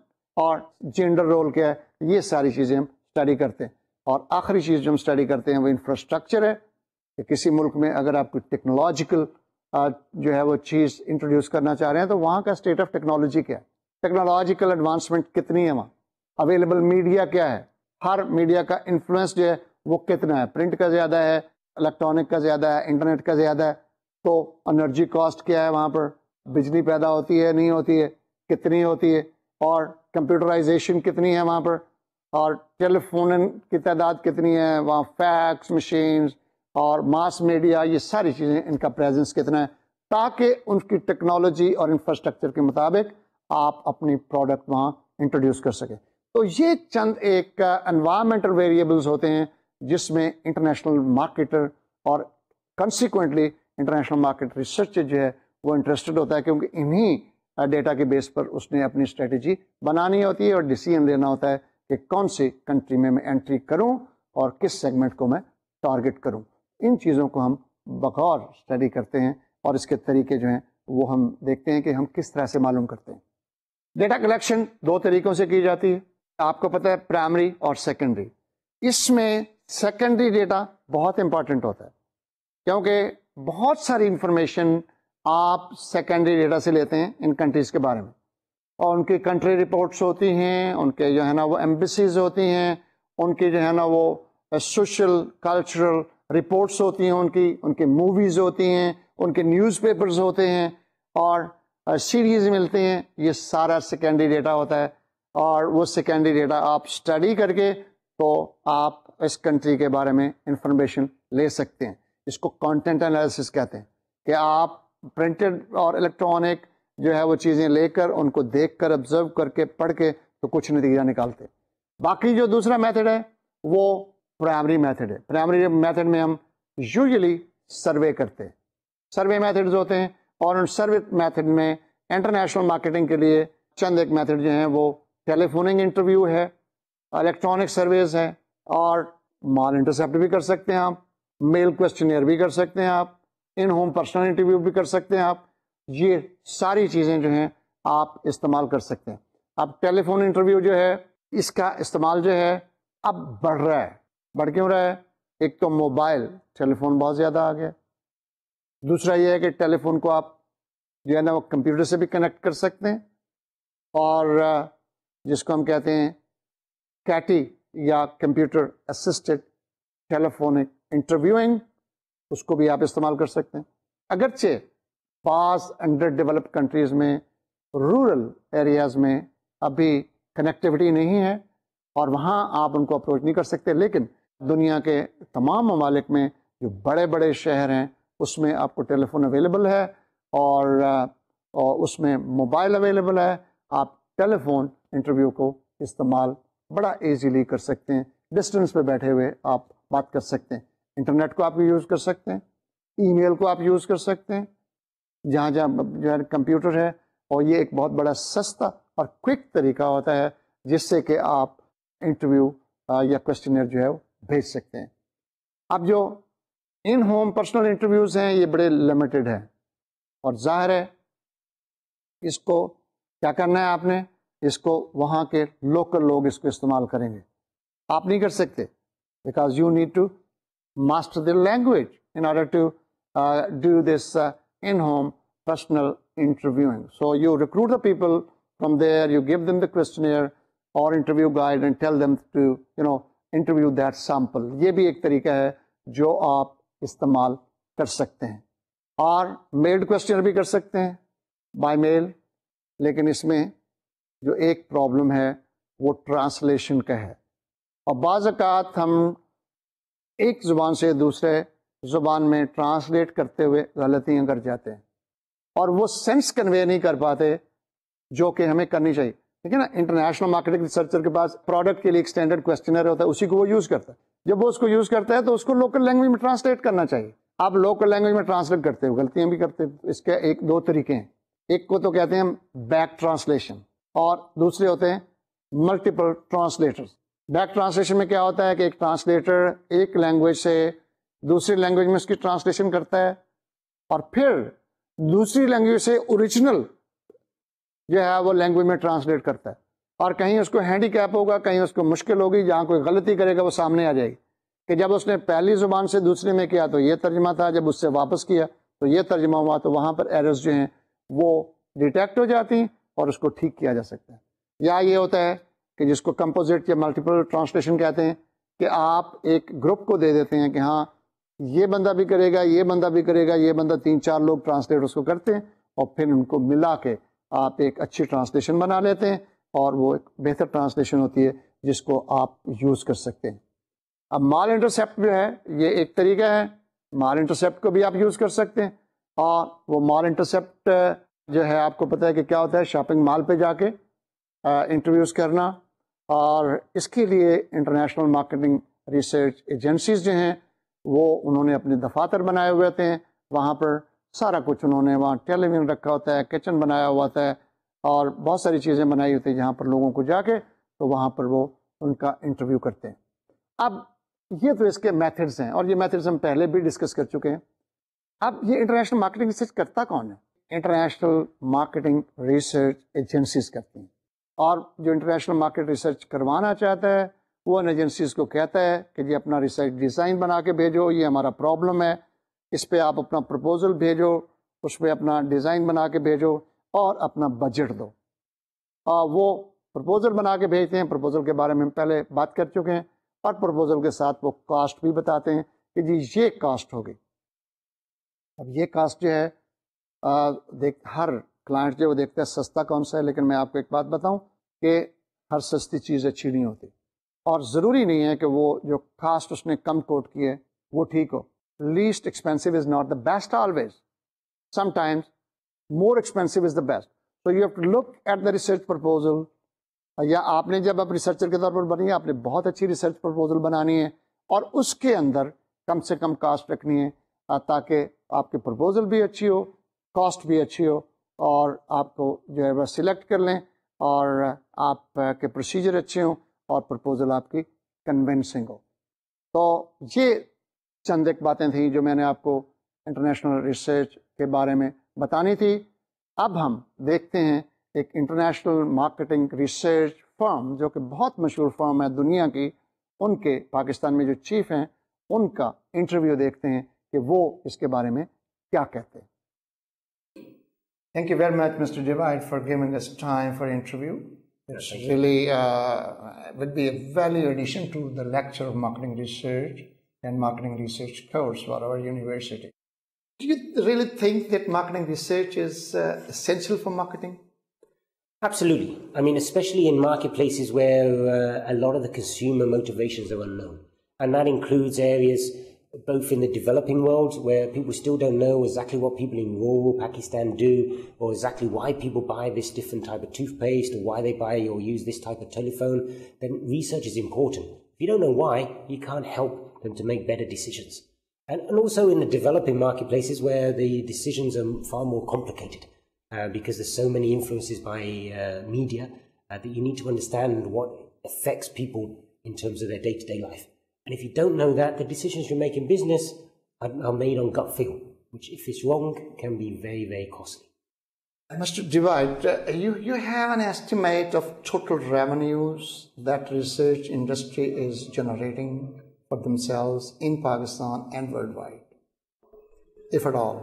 और जेंडर रोल क्या है ये सारी चीज़ें हम स्टडी करते हैं और आखिरी चीज़ जो हम स्टडी करते हैं वो इंफ्रास्ट्रक्चर है कि किसी मुल्क में अगर आप टेक्नोलॉजिकल जो है वो चीज़ इंट्रोड्यूस करना चाह रहे हैं तो वहाँ का स्टेट ऑफ टेक्नोलॉजी क्या है टेक्नोलॉजिकल एडवांसमेंट कितनी है वहाँ अवेलेबल मीडिया क्या है हर मीडिया का इन्फ्लुएंस जो है वो कितना है प्रिंट का ज़्यादा है इलेक्ट्रॉनिक का ज़्यादा है इंटरनेट का ज़्यादा है तो एनर्जी कॉस्ट क्या है वहाँ पर बिजली पैदा होती है नहीं होती है कितनी होती है और कंप्यूटराइजेशन कितनी है वहाँ पर और टेलीफोन की तादाद कितनी है वहाँ फैक्स मशीन्स और मास मीडिया ये सारी चीज़ें इनका प्रेजेंस कितना है ताकि उनकी टेक्नोलॉजी और इंफ्रास्ट्रक्चर के मुताबिक आप अपनी प्रोडक्ट वहाँ इंट्रोड्यूस कर सकें तो ये चंद एक एनवायरमेंटल uh, वेरिएबल्स होते हैं जिसमें इंटरनेशनल मार्केटर और कंसिक्वेंटली इंटरनेशनल मार्केट रिसर्च जो है वो इंटरेस्टेड होता है क्योंकि इन्हीं डेटा uh, के बेस पर उसने अपनी स्ट्रेटजी बनानी होती है और डिसीजन लेना होता है कि कौन सी कंट्री में मैं एंट्री करूं और किस सेगमेंट को मैं टारगेट करूं इन चीज़ों को हम बगौर स्टडी करते हैं और इसके तरीके जो हैं वो हम देखते हैं कि हम किस तरह से मालूम करते हैं डेटा कलेक्शन दो तरीक़ों से की जाती है आपको पता है प्राइमरी और सेकेंडरी इसमें सेकेंडरी डेटा बहुत इंपॉर्टेंट होता है क्योंकि बहुत सारी इंफॉर्मेशन आप सेकेंडरी डेटा से लेते हैं इन कंट्रीज़ के बारे में और उनकी कंट्री रिपोर्ट्स होती हैं उनके जो है ना वो एम्बेसीज होती हैं उनकी जो है ना वो सोशल कल्चरल रिपोर्ट्स होती हैं उनकी उनकी मूवीज़ होती हैं उनके न्यूज़पेपर्स होते हैं और सीरीज़ मिलते हैं ये सारा सेकेंडरी डेटा होता है और वो सेकेंडरी डेटा आप स्टडी करके तो आप इस कंट्री के बारे में इंफॉर्मेशन ले सकते हैं इसको कंटेंट एनालिसिस कहते हैं कि आप प्रिंटेड और इलेक्ट्रॉनिक जो है वो चीज़ें लेकर उनको देख कर ऑब्जर्व करके पढ़ के तो कुछ नतीजा निकालते बाकी जो दूसरा मेथड है वो प्राइमरी मेथड है प्राइमरी मेथड में हम यूजली सर्वे करते हैं सर्वे मेथड्स होते हैं और उन सर्वे मेथड में इंटरनेशनल मार्केटिंग के लिए चंद एक मेथड जो हैं वो टेलीफोनिंग इंटरव्यू है इलेक्ट्रॉनिक सर्वेज है और माल इंटरसेप्ट भी कर सकते हैं आप मेल क्वेश्चनियर भी कर सकते हैं आप इन होम पर्सनल इंटरव्यू भी कर सकते हैं आप ये सारी चीज़ें जो हैं आप इस्तेमाल कर सकते हैं अब टेलीफोन इंटरव्यू जो है इसका इस्तेमाल जो है अब बढ़ रहा है बढ़ क्यों रहा है एक तो मोबाइल टेलीफोन बहुत ज़्यादा आ गया दूसरा यह है कि टेलीफोन को आप जो है ना वो कंप्यूटर से भी कनेक्ट कर सकते हैं और जिसको हम कहते हैं कैटी या कंप्यूटर असिस्टेड टेलीफोनिक इंटरव्यूइंग उसको भी आप इस्तेमाल कर सकते हैं अगरचे पास अंडर डेवलप कंट्रीज़ में रूरल एरियाज़ में अभी कनेक्टिविटी नहीं है और वहाँ आप उनको अप्रोच नहीं कर सकते लेकिन दुनिया के तमाम ममालिक में जो बड़े बड़े शहर हैं उसमें आपको टेलीफोन अवेलेबल है और, और उसमें मोबाइल अवेलेबल है आप टेलीफोन इंटरव्यू को इस्तेमाल बड़ा ईजीली कर सकते हैं डिस्टेंस पर बैठे हुए आप बात कर सकते हैं इंटरनेट को आप यूज़ कर सकते हैं ईमेल को आप यूज़ कर सकते हैं जहाँ जहाँ जो है कंप्यूटर है और ये एक बहुत बड़ा सस्ता और क्विक तरीका होता है जिससे कि आप इंटरव्यू या क्वेश्चनर जो है भेज सकते हैं अब जो इन होम पर्सनल इंटरव्यूज़ हैं ये बड़े लिमिटेड हैं और जाहिर है इसको क्या करना है आपने इसको वहाँ के लोकल लोग इसको इस्तेमाल करेंगे आप नहीं कर सकते because you need to master the language in order to do this in home personal interviewing so you recruit the people from there you give them the question और interview guide and tell them to you know interview that sample ये भी एक तरीका है जो आप इस्तेमाल कर सकते हैं और मेल्ड क्वेश्चन भी कर सकते हैं बाय मेल लेकिन इसमें जो एक प्रॉब्लम है वो ट्रांसलेशन का है और बाज़ात हम एक ज़ुबान से दूसरे ज़ुबान में ट्रांसलेट करते हुए गलतियाँ कर जाते हैं और वो सेंस कन्वे नहीं कर पाते जो कि हमें करनी चाहिए ठीक है ना इंटरनेशनल मार्केटिंग रिसर्चर के पास प्रोडक्ट के लिए एक स्टैंडर्ड क्वेश्चनर होता है उसी को वो यूज करता है जब वो उसको यूज करता है तो उसको लोकल लैंग्वेज में ट्रांसलेट करना चाहिए आप लोकल लैंग्वेज में ट्रांसलेट करते हो गलतियां भी करते हो इसके एक दो तरीके हैं एक को तो कहते हैं बैक ट्रांसलेशन और दूसरे होते हैं मल्टीपल ट्रांसलेटर बैक ट्रांसलेशन में क्या होता है कि एक ट्रांसलेटर एक लैंग्वेज से दूसरी लैंग्वेज में उसकी ट्रांसलेशन करता है और फिर दूसरी लैंग्वेज से ओरिजिनल जो है वो लैंग्वेज में ट्रांसलेट करता है और कहीं उसको हैंडीकैप होगा कहीं उसको मुश्किल होगी जहाँ कोई गलती करेगा वो सामने आ जाएगी कि जब उसने पहली ज़ुबान से दूसरे में किया तो ये तर्जमा था जब उससे वापस किया तो ये तर्जमा हुआ तो वहाँ पर एरर्स जो हैं वो डिटेक्ट हो जाती हैं और उसको ठीक किया जा सकता है या ये होता है कि जिसको कंपोजिट या मल्टीपल ट्रांसलेशन कहते हैं कि आप एक ग्रुप को दे देते हैं कि हाँ ये बंदा भी करेगा ये बंदा भी करेगा ये बंदा तीन चार लोग ट्रांसलेट उसको करते हैं और फिर उनको मिला के आप एक अच्छी ट्रांसलेशन बना लेते हैं और वो एक बेहतर ट्रांसलेशन होती है जिसको आप यूज़ कर सकते हैं अब माल इंटरसेप्ट जो है ये एक तरीका है माल इंटरसेप्ट को भी आप यूज़ कर सकते हैं और वो माल इंटरसेप्ट जो है आपको पता है कि क्या होता है शॉपिंग मॉल पे जाके इंटरव्यूज़ करना और इसके लिए इंटरनेशनल मार्केटिंग रिसर्च एजेंसीज जो हैं वो उन्होंने अपने दफातर बनाए हुए होते हैं वहाँ पर सारा कुछ उन्होंने वहाँ टेलीविजन रखा होता है किचन बनाया हुआ था और बहुत सारी चीज़ें बनाई होती हैं जहाँ पर लोगों को जाके तो वहाँ पर वो उनका इंटरव्यू करते हैं अब ये तो इसके मेथड्स हैं और ये मेथड्स हम पहले भी डिस्कस कर चुके हैं अब ये इंटरनेशनल मार्केटिंग रिसर्च करता कौन है इंटरनेशनल मार्केटिंग रिसर्च एजेंसीज करती हैं और जो इंटरनेशनल मार्केट रिसर्च करवाना चाहता है वो उन एजेंसीज को कहता है कि जी अपना रिसर्च डिज़ाइन बना के भेजो ये हमारा प्रॉब्लम है इस पर आप अपना प्रपोजल भेजो उस पर अपना डिज़ाइन बना के भेजो और अपना बजट दो आ, वो प्रपोजल बना के भेजते हैं प्रपोजल के बारे में हम पहले बात कर चुके हैं और प्रपोजल के साथ वो कास्ट भी बताते हैं कि जी ये कास्ट होगी अब ये कास्ट जो है आ, देख हर क्लाइंट जो वो देखता है सस्ता कौन सा है लेकिन मैं आपको एक बात बताऊं कि हर सस्ती चीज़ अच्छी नहीं होती और ज़रूरी नहीं है कि वो जो कास्ट उसने कम कोट की है वो ठीक हो least expensive is not the best always. Sometimes more expensive is the best. So you have to look at the research proposal. या आपने जब आप रिसर्चर के तौर पर बनी है आपने बहुत अच्छी रिसर्च प्रपोजल बनानी है और उसके अंदर कम से कम कास्ट रखनी है ताकि आपकी प्रपोजल भी अच्छी हो कॉस्ट भी अच्छी हो और आपको जो है वह सिलेक्ट कर लें और आपके प्रोसीजर अच्छे हों और प्रपोजल आपकी कन्विंसिंग हो तो ये चंद एक बातें थी जो मैंने आपको इंटरनेशनल रिसर्च के बारे में बतानी थी अब हम देखते हैं एक इंटरनेशनल मार्केटिंग रिसर्च फर्म जो कि बहुत मशहूर फर्म है दुनिया की उनके पाकिस्तान में जो चीफ हैं उनका इंटरव्यू देखते हैं कि वो इसके बारे में क्या कहते हैं Thank you very much, Mr. Divide, for giving us time for interview. It's yes, really uh, would be a value addition to the lecture of marketing research. and marketing research course for our university. Do you really think that marketing research is uh, essential for marketing? Absolutely. I mean, especially in marketplaces where uh, a lot of the consumer motivations are unknown. And that includes areas both in the developing world where people still don't know exactly what people in rural Pakistan do or exactly why people buy this different type of toothpaste or why they buy or use this type of telephone, then research is important. If you don't know why, you can't help them to make better decisions. And, and also in the developing marketplaces where the decisions are far more complicated uh, because there's so many influences by uh, media uh, that you need to understand what affects people in terms of their day to day life. And if you don't know that, the decisions you make in business are, are made on gut feel, which, if it's wrong, can be very, very costly. Mr. Divide, uh, you, you have an estimate of total revenues that research industry is generating for themselves in Pakistan and worldwide, if at all?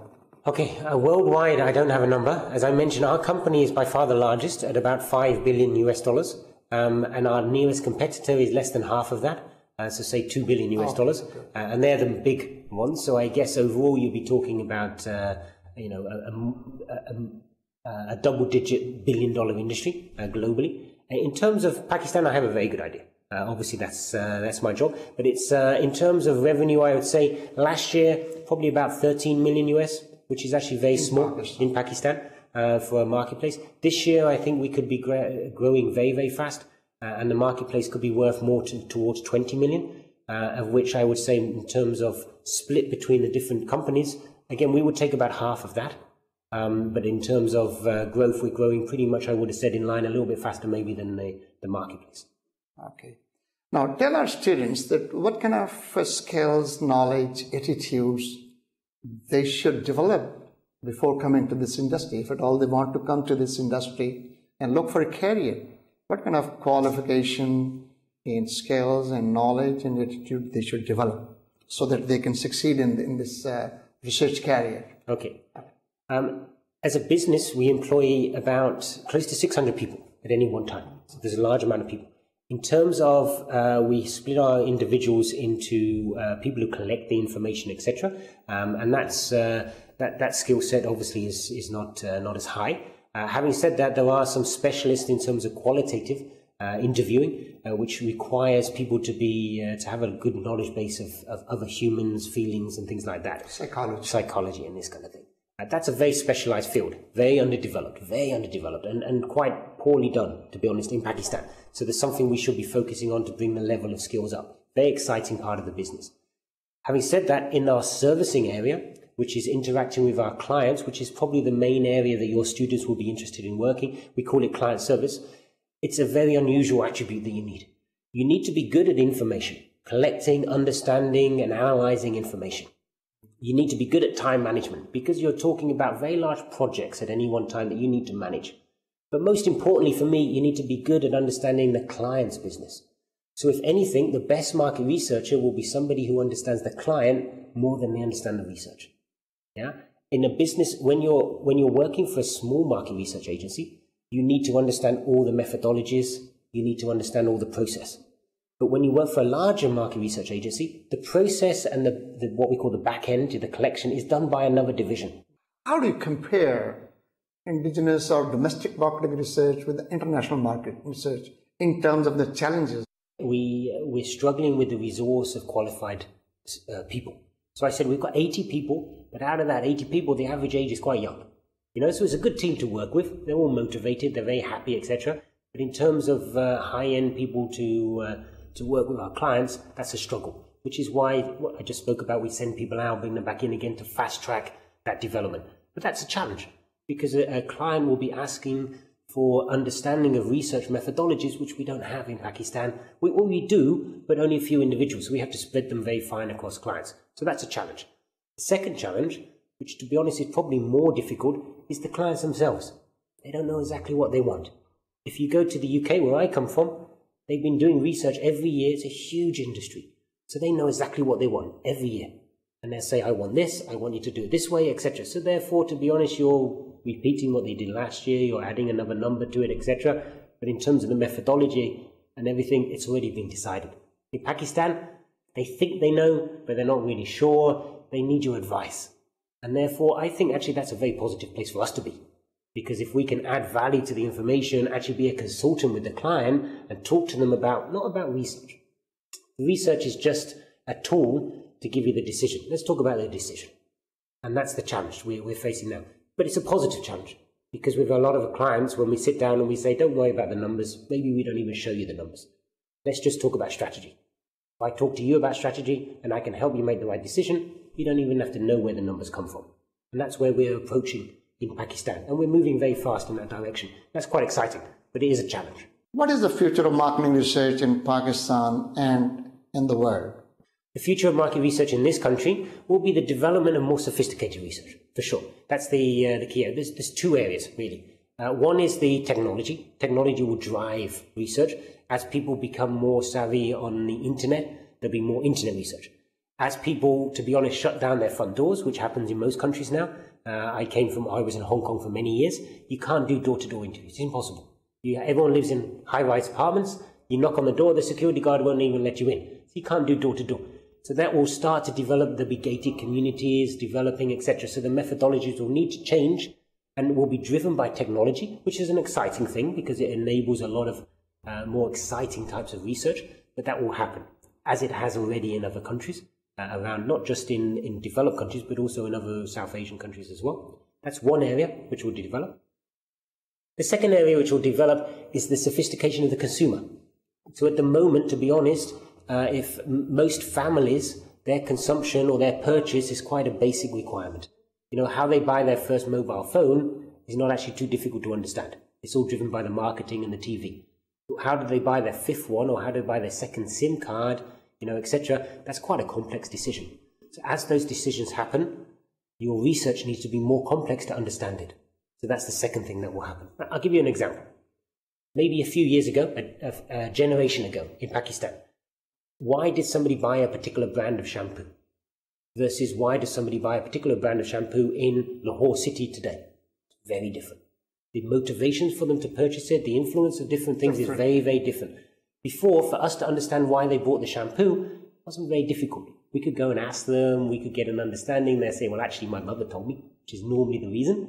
Okay, uh, worldwide, I don't have a number. As I mentioned, our company is by far the largest at about 5 billion US dollars, um, and our nearest competitor is less than half of that, uh, so say 2 billion US oh, dollars, oh, uh, and they're the big ones. So I guess overall you'd be talking about, uh, you know, a, a, a, a double digit billion dollar industry uh, globally. Uh, in terms of Pakistan, I have a very good idea. Uh, obviously, that's uh, that's my job. But it's uh, in terms of revenue, I would say last year probably about 13 million US, which is actually very in small Pakistan. in Pakistan uh, for a marketplace. This year, I think we could be gra- growing very very fast, uh, and the marketplace could be worth more to, towards 20 million. Uh, of which I would say, in terms of split between the different companies, again we would take about half of that. Um, but in terms of growth, we're growing pretty much. I would have said in line a little bit faster, maybe than the, the marketplace. Okay. Now tell our students that what kind of uh, skills, knowledge, attitudes they should develop before coming to this industry. If at all they want to come to this industry and look for a career, what kind of qualification in skills and knowledge and attitude they should develop so that they can succeed in, in this uh, research career. Okay. Um, as a business, we employ about close to 600 people at any one time. So there's a large amount of people. In terms of, uh, we split our individuals into uh, people who collect the information, etc., um, and that's uh, that that skill set obviously is is not uh, not as high. Uh, having said that, there are some specialists in terms of qualitative uh, interviewing, which requires people to be to have a good knowledge base of, of other humans' feelings and things like that. Psychology, psychology, and this kind of thing. that's a very specialized field, very underdeveloped, very underdeveloped, and and quite poorly done, to be honest, in Pakistan. So there's something we should be focusing on to bring the level of skills up. Very exciting part of the business. Having said that, in our servicing area, which is interacting with our clients, which is probably the main area that your students will be interested in working, we call it client service. It's a very unusual attribute that you need. You need to be good at information, collecting, understanding, and analyzing information you need to be good at time management because you're talking about very large projects at any one time that you need to manage. But most importantly for me, you need to be good at understanding the client's business. So if anything, the best market researcher will be somebody who understands the client more than they understand the research. Yeah. In a business, when you're, when you're working for a small market research agency, you need to understand all the methodologies. You need to understand all the process. But when you work for a larger market research agency, the process and the, the what we call the back end, the collection is done by another division. How do you compare indigenous or domestic market research with the international market research in terms of the challenges? We, we're struggling with the resource of qualified uh, people. So I said, we've got 80 people, but out of that 80 people, the average age is quite young. You know, so it's a good team to work with. They're all motivated, they're very happy, etc. But in terms of uh, high-end people to, uh, to work with our clients, that's a struggle, which is why what I just spoke about, we send people out, bring them back in again to fast-track that development. But that's a challenge because a, a client will be asking for understanding of research methodologies, which we don't have in Pakistan. We, well, we do, but only a few individuals. So we have to split them very fine across clients. So that's a challenge. The second challenge, which to be honest is probably more difficult, is the clients themselves. They don't know exactly what they want. If you go to the UK, where I come from, they've been doing research every year. It's a huge industry. So they know exactly what they want every year. And they say, I want this, I want you to do it this way, etc. So therefore, to be honest, you're repeating what they did last year, you're adding another number to it, etc. But in terms of the methodology and everything, it's already been decided. In Pakistan, they think they know, but they're not really sure. They need your advice. And therefore, I think actually that's a very positive place for us to be. Because if we can add value to the information, actually be a consultant with the client and talk to them about, not about research. Research is just a tool to give you the decision. Let's talk about the decision. And that's the challenge we're, facing now. But it's a positive challenge because with a lot of clients, when we sit down and we say, don't worry about the numbers, maybe we don't even show you the numbers. Let's just talk about strategy. If I talk to you about strategy and I can help you make the right decision, you don't even have to know where the numbers come from. And that's where we're approaching in Pakistan. And we're moving very fast in that direction. That's quite exciting, but it is a challenge. What is the future of marketing research in Pakistan and in the world? The future of market research in this country will be the development of more sophisticated research, for sure. That's the, uh, the key There's, there's two areas, really. Uh, one is the technology. Technology will drive research. As people become more savvy on the internet, there'll be more internet research. As people, to be honest, shut down their front doors, which happens in most countries now, uh, I came from, I was in Hong Kong for many years, you can't do door to door interviews. It's impossible. You, everyone lives in high rise apartments. You knock on the door, the security guard won't even let you in. So you can't do door to door. So that will start to develop the big gated communities, developing, etc. So the methodologies will need to change and will be driven by technology, which is an exciting thing because it enables a lot of uh, more exciting types of research. But that will happen, as it has already in other countries uh, around, not just in, in developed countries, but also in other South Asian countries as well. That's one area which will develop. The second area which will develop is the sophistication of the consumer. So at the moment, to be honest, uh, if most families, their consumption or their purchase is quite a basic requirement. You know, how they buy their first mobile phone is not actually too difficult to understand. It's all driven by the marketing and the TV. How do they buy their fifth one or how do they buy their second SIM card, you know, etc. That's quite a complex decision. So as those decisions happen, your research needs to be more complex to understand it. So that's the second thing that will happen. I'll give you an example. Maybe a few years ago, a, a, a generation ago in Pakistan, why did somebody buy a particular brand of shampoo versus why does somebody buy a particular brand of shampoo in Lahore city today? Very different. The motivations for them to purchase it, the influence of different things is very, very different. Before, for us to understand why they bought the shampoo wasn't very difficult. We could go and ask them, we could get an understanding. They say, well, actually, my mother told me, which is normally the reason.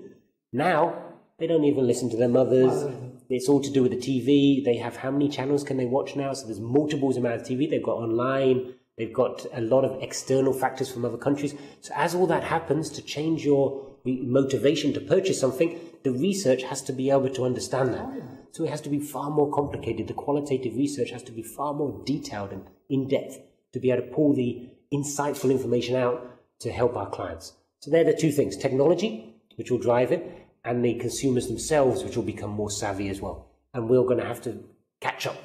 Now, they don't even listen to their mothers. It's all to do with the TV. They have how many channels can they watch now? So there's multiples amount of TV. They've got online. They've got a lot of external factors from other countries. So as all that happens, to change your motivation to purchase something, the research has to be able to understand that. Oh, so it has to be far more complicated. The qualitative research has to be far more detailed and in depth to be able to pull the insightful information out to help our clients. So they're the two things: technology, which will drive it, and the consumers themselves, which will become more savvy as well. And we're going to have to catch up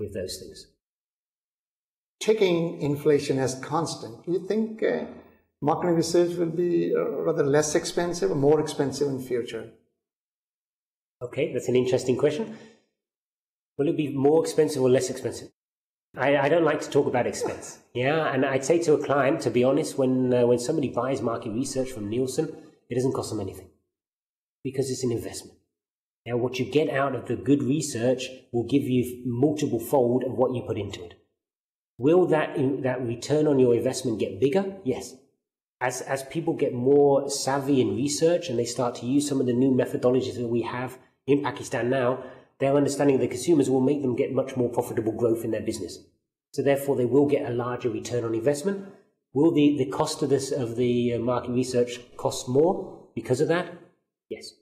with those things. Taking inflation as constant, do you think uh, marketing research will be uh, rather less expensive or more expensive in future? Okay, that's an interesting question. Will it be more expensive or less expensive? I, I don't like to talk about expense. Yeah, and I'd say to a client, to be honest, when uh, when somebody buys market research from Nielsen, it doesn't cost them anything because it's an investment. Now, what you get out of the good research will give you multiple fold of what you put into it. Will that, that return on your investment get bigger? Yes. As, as people get more savvy in research and they start to use some of the new methodologies that we have in Pakistan now, their understanding of the consumers will make them get much more profitable growth in their business. So therefore, they will get a larger return on investment. Will the, the cost of this of the uh, market research cost more because of that? Yes.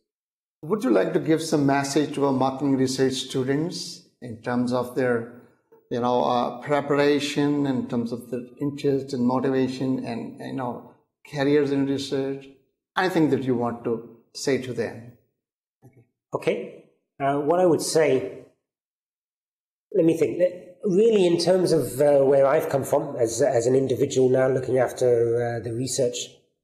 Would you like to give some message to our marketing research students in terms of their, you know, uh, preparation, in terms of their interest and motivation, and you know, careers in research? Anything that you want to say to them? Okay. okay. Uh, what I would say. Let me think really in terms of uh, where I've come from as as an individual now looking after uh, the research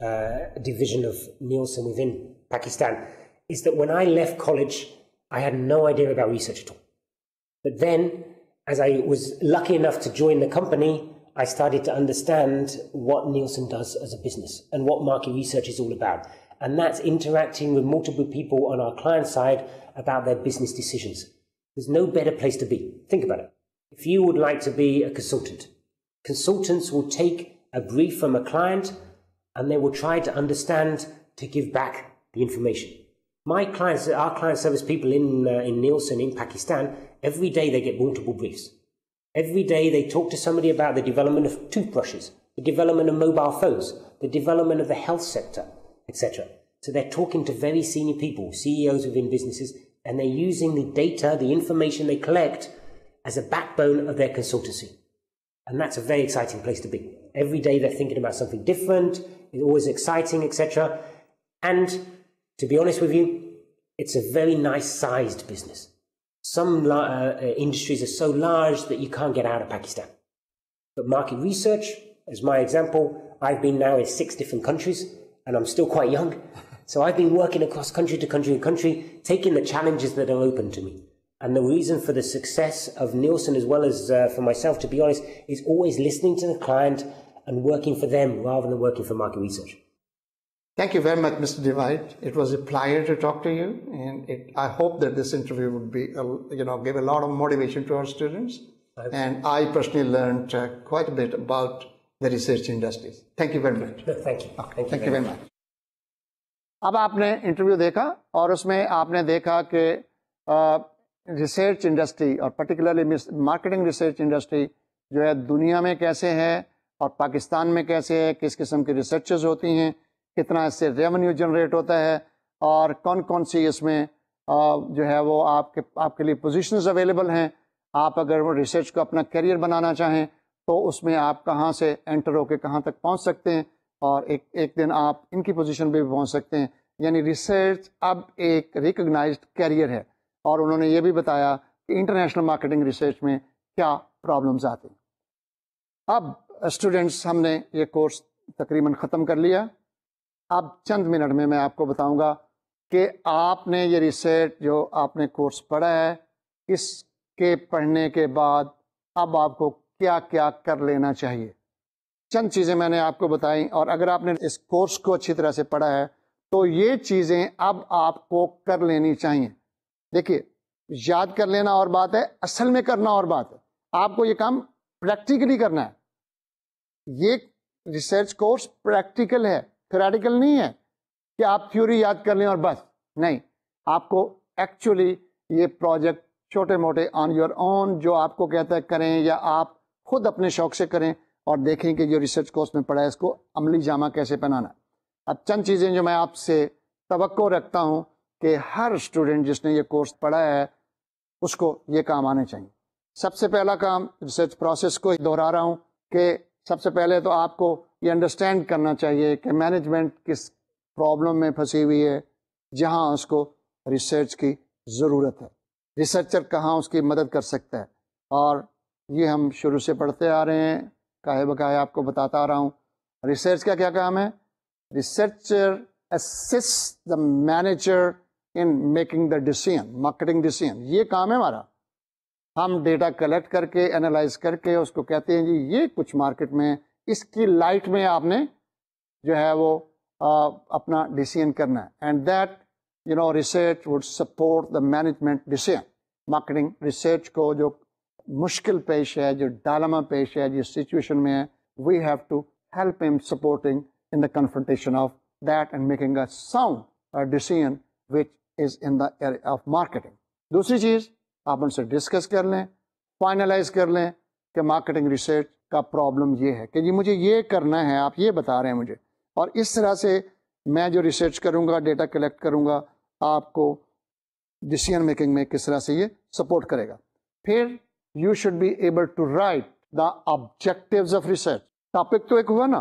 uh, division of Nielsen within Pakistan, is that when I left college, I had no idea about research at all. But then, as I was lucky enough to join the company, I started to understand what Nielsen does as a business and what market research is all about. And that's interacting with multiple people on our client side about their business decisions. There's no better place to be. Think about it. If you would like to be a consultant, consultants will take a brief from a client and they will try to understand to give back the information. My clients, our client service people in, uh, in Nielsen in Pakistan, every day they get multiple briefs. Every day they talk to somebody about the development of toothbrushes, the development of mobile phones, the development of the health sector, etc. So they're talking to very senior people, CEOs within businesses, and they're using the data, the information they collect as a backbone of their consultancy. And that's a very exciting place to be. Every day they're thinking about something different, it's always exciting, etc. And to be honest with you, it's a very nice sized business. Some uh, uh, industries are so large that you can't get out of Pakistan. But market research, as my example, I've been now in six different countries and I'm still quite young. So I've been working across country to country and country, taking the challenges that are open to me. And the reason for the success of Nielsen, as well as uh, for myself, to be honest, is always listening to the client and working for them rather than working for market research. Thank you very much, Mr. Divide. It was a pleasure to talk to you, and it, I hope that this interview would be, a, uh, you know, give a lot of motivation to our students. I've and I personally learned uh, quite a bit about the research industries. Thank you very much. Thank you. Okay, thank, you very much. अब आपने इंटरव्यू देखा और उसमें आपने देखा कि रिसर्च इंडस्ट्री और पर्टिकुलरली मार्केटिंग रिसर्च इंडस्ट्री जो है दुनिया में कैसे है और पाकिस्तान में कैसे है किस किस्म की रिसर्चेज होती हैं कितना इससे रेवेन्यू जनरेट होता है और कौन कौन सी इसमें जो है वो आपके आपके लिए पोजीशंस अवेलेबल हैं आप अगर वो रिसर्च को अपना करियर बनाना चाहें तो उसमें आप कहाँ से एंटर होकर कहाँ तक पहुँच सकते हैं और एक एक दिन आप इनकी पोजिशन पर भी पहुँच सकते हैं यानी रिसर्च अब एक रिकगनाइज कैरियर है और उन्होंने ये भी बताया कि इंटरनेशनल मार्केटिंग रिसर्च में क्या प्रॉब्लम्स आती हैं अब स्टूडेंट्स हमने ये कोर्स तकरीबन ख़त्म कर लिया अब चंद मिनट में मैं आपको बताऊंगा कि आपने ये रिसेट जो आपने कोर्स पढ़ा है इसके पढ़ने के बाद अब आपको क्या क्या कर लेना चाहिए चंद चीज़ें मैंने आपको बताई और अगर आपने इस कोर्स को अच्छी तरह से पढ़ा है तो ये चीज़ें अब आपको कर लेनी चाहिए देखिए याद कर लेना और बात है असल में करना और बात है आपको ये काम प्रैक्टिकली करना है ये रिसर्च कोर्स प्रैक्टिकल है थेरेटिकल नहीं है कि आप थ्योरी याद कर लें और बस नहीं आपको एक्चुअली ये प्रोजेक्ट छोटे मोटे ऑन योर ओन जो आपको कहता है करें या आप खुद अपने शौक से करें और देखें कि जो रिसर्च कोर्स में पढ़ा है इसको अमली जामा कैसे पहनाना अब चंद चीज़ें जो मैं आपसे तो रखता हूँ कि हर स्टूडेंट जिसने ये कोर्स पढ़ा है उसको ये काम आने चाहिए सबसे पहला काम रिसर्च प्रोसेस को दोहरा रहा हूँ कि सबसे पहले तो आपको ये अंडरस्टैंड करना चाहिए कि मैनेजमेंट किस प्रॉब्लम में फंसी हुई है जहाँ उसको रिसर्च की ज़रूरत है रिसर्चर कहाँ उसकी मदद कर सकता है और ये हम शुरू से पढ़ते आ रहे हैं काहे बकाहे आपको बताता आ रहा हूँ रिसर्च का क्या काम है researcher assist the manager in making the decision marketing decision ये काम है हमारा हम डेटा कलेक्ट करके एनालाइज करके उसको कहते हैं जी ये कुछ मार्केट में इसकी लाइट में आपने जो है वो आ, अपना डिसीजन करना है and that you know research would support the management decision marketing research को जो मुश्किल पेश है जो डालमा पेश है जिस सिचुएशन में है we have to help in supporting in the confrontation of that and making a sound decision which is in the of marketing दूसरी चीज़ आप उनसे डिस्कस कर लें फाइनलाइज कर लें कि मार्केटिंग रिसर्च का प्रॉब्लम ये है कि जी मुझे ये करना है आप ये बता रहे हैं मुझे और इस तरह से मैं जो रिसर्च करूँगा डेटा कलेक्ट करूँगा आपको डिसीजन मेकिंग में किस तरह से ये सपोर्ट करेगा फिर you should be able to write the objectives of research topic तो एक हुआ ना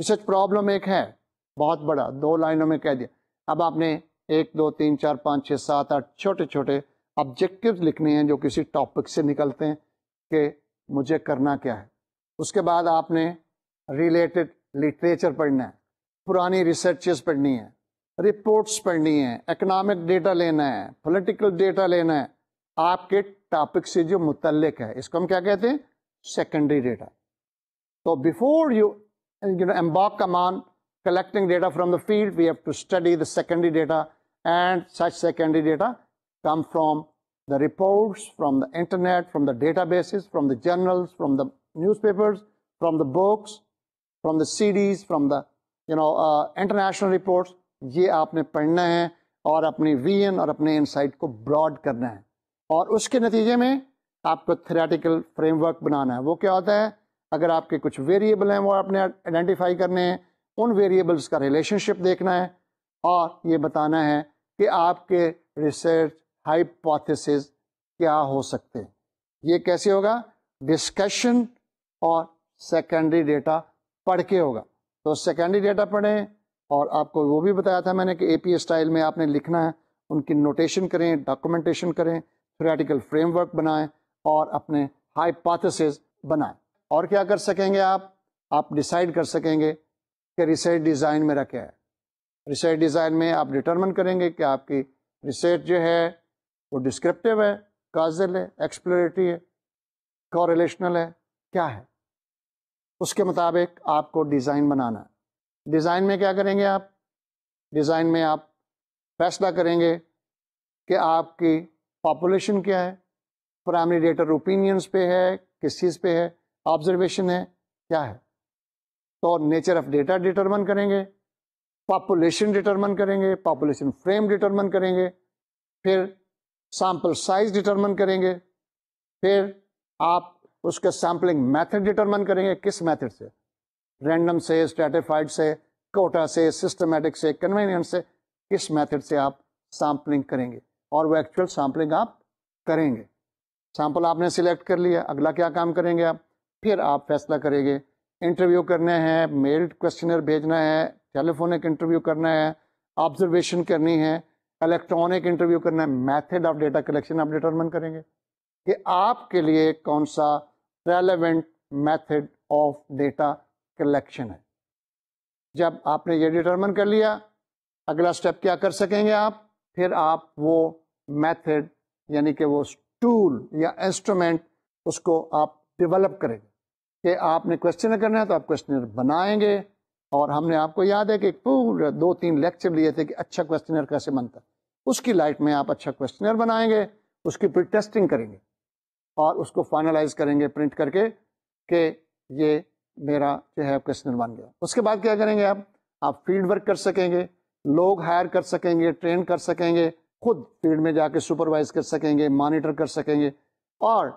रिसर्च प्रॉब्लम एक है बहुत बड़ा दो लाइनों में कह दिया अब आपने एक दो तीन चार पाँच छः सात आठ छोटे छोटे ऑब्जेक्टिव लिखने हैं जो किसी टॉपिक से निकलते हैं कि मुझे करना क्या है उसके बाद आपने रिलेटेड लिटरेचर पढ़ना है पुरानी रिसर्चेस पढ़नी है रिपोर्ट्स पढ़नी है इकनॉमिक डेटा लेना है पॉलिटिकल डेटा लेना है आपके टॉपिक से जो मुतलक है इसको हम क्या कहते हैं सेकेंडरी डेटा तो बिफोर यू you know का मान collecting data from the field we have to study the secondary data and such secondary data come from the reports, from the internet, from the databases, from the journals, from the newspapers, from the books, from the CDs, from the you know international uh, reports ये आपने पढ़ना है और अपनी वीएन और अपने इनसाइट को ब्रॉड करना है और उसके नतीजे में आपको थेरेटिकल फ्रेमवर्क बनाना है वो क्या होता है अगर आपके कुछ वेरिएबल हैं वो आपने आइडेंटिफाई करने हैं उन वेरिएबल्स का रिलेशनशिप देखना है और ये बताना है कि आपके रिसर्च हाइपोथेसिस क्या हो सकते हैं ये कैसे होगा डिस्कशन और सेकेंडरी डेटा पढ़ के होगा तो सेकेंडरी डेटा पढ़ें और आपको वो भी बताया था मैंने कि एपी स्टाइल में आपने लिखना है उनकी नोटेशन करें डॉक्यूमेंटेशन करें थ्रेटिकल फ्रेमवर्क बनाएं और अपने हाइपोथेसिस बनाएं और क्या कर सकेंगे आप आप डिसाइड कर सकेंगे कि रिसर्च डिज़ाइन मेरा क्या है रिसर्च डिज़ाइन में आप डिटर्मन करेंगे कि आपकी रिसर्च जो है वो डिस्क्रिप्टिव है काजल है एक्सप्लोरेटरी है कॉरेलेशनल है क्या है उसके मुताबिक आपको डिज़ाइन बनाना है डिज़ाइन में क्या करेंगे आप डिज़ाइन में आप फैसला करेंगे कि आपकी पॉपुलेशन क्या है प्राइमरी डेटर ओपिनियंस पे है किस चीज़ पे है ऑब्जर्वेशन है क्या है तो नेचर ऑफ डेटा डिटरमन करेंगे पॉपुलेशन डिटरमन करेंगे पॉपुलेशन फ्रेम डिटरमन करेंगे फिर सैम्पल साइज डिटरमन करेंगे फिर आप उसके सैम्पलिंग मेथड डिटरमन करेंगे किस मेथड से रैंडम से स्ट्रेटिफाइड से कोटा से सिस्टमेटिक से कन्वीनियंट से किस मेथड से आप सैम्पलिंग करेंगे और वो एक्चुअल सैम्पलिंग आप करेंगे सैंपल आपने सिलेक्ट कर लिया अगला क्या काम करेंगे आप फिर आप फैसला करेंगे इंटरव्यू करने हैं मेल क्वेश्चनर भेजना है टेलीफोनिक इंटरव्यू करना है ऑब्जर्वेशन करनी है इलेक्ट्रॉनिक इंटरव्यू करना है मेथड ऑफ डेटा कलेक्शन आप डिटरमिन करेंगे कि आपके लिए कौन सा relevant method of data collection है जब आपने ये डिटरमिन कर लिया अगला स्टेप क्या कर सकेंगे आप फिर आप वो मेथड यानी कि वो टूल या इंस्ट्रूमेंट उसको आप डेवलप करेंगे कि आपने क्वेश्चनर करना है तो आप क्वेश्चनर बनाएंगे और हमने आपको याद है कि पूरा दो तीन लेक्चर लिए थे कि अच्छा क्वेश्चनर कैसे बनता उसकी लाइट में आप अच्छा क्वेश्चनर बनाएंगे उसकी फिर टेस्टिंग करेंगे और उसको फाइनलाइज करेंगे प्रिंट करके कि ये मेरा जो है क्वेश्चनर बन गया उसके बाद क्या करेंगे आप आप फील्ड वर्क कर सकेंगे लोग हायर कर सकेंगे ट्रेन कर सकेंगे खुद फील्ड में जाके सुपरवाइज कर सकेंगे मॉनिटर कर सकेंगे और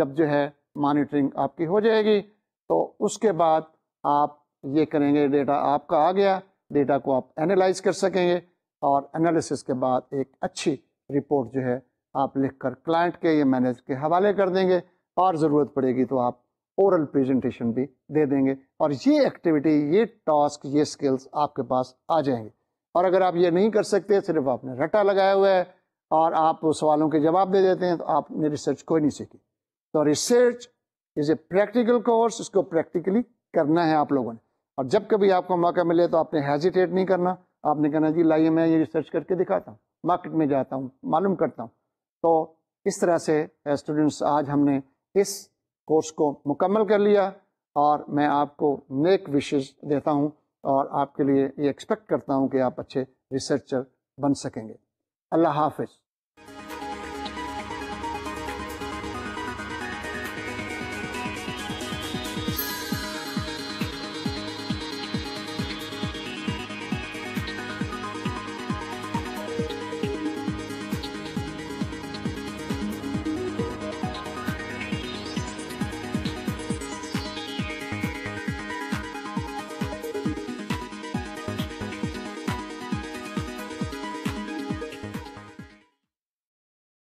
जब जो है मॉनिटरिंग आपकी हो जाएगी तो उसके बाद आप ये करेंगे डेटा आपका आ गया डेटा को आप एनालाइज कर सकेंगे और एनालिसिस के बाद एक अच्छी रिपोर्ट जो है आप लिखकर क्लाइंट के या मैनेजर के हवाले कर देंगे और ज़रूरत पड़ेगी तो आप ओरल प्रेजेंटेशन भी दे देंगे और ये एक्टिविटी ये टास्क ये स्किल्स आपके पास आ जाएंगे और अगर आप ये नहीं कर सकते सिर्फ आपने रटा लगाया हुआ है और आप सवालों के जवाब दे देते हैं तो आपने रिसर्च कोई नहीं सीखी तो research is a practical course इसको प्रैक्टिकली करना है आप लोगों ने और जब कभी आपको मौका मिले तो आपने हेजिटेट नहीं करना आपने कहना जी लाइए मैं ये रिसर्च करके दिखाता हूँ मार्केट में जाता हूँ मालूम करता हूँ तो इस तरह से स्टूडेंट्स eh, आज हमने इस कोर्स को मुकम्मल कर लिया और मैं आपको नेक विशेष देता हूँ और आपके लिए ये एक्सपेक्ट करता हूँ कि आप अच्छे रिसर्चर बन सकेंगे अल्लाह हाफिज़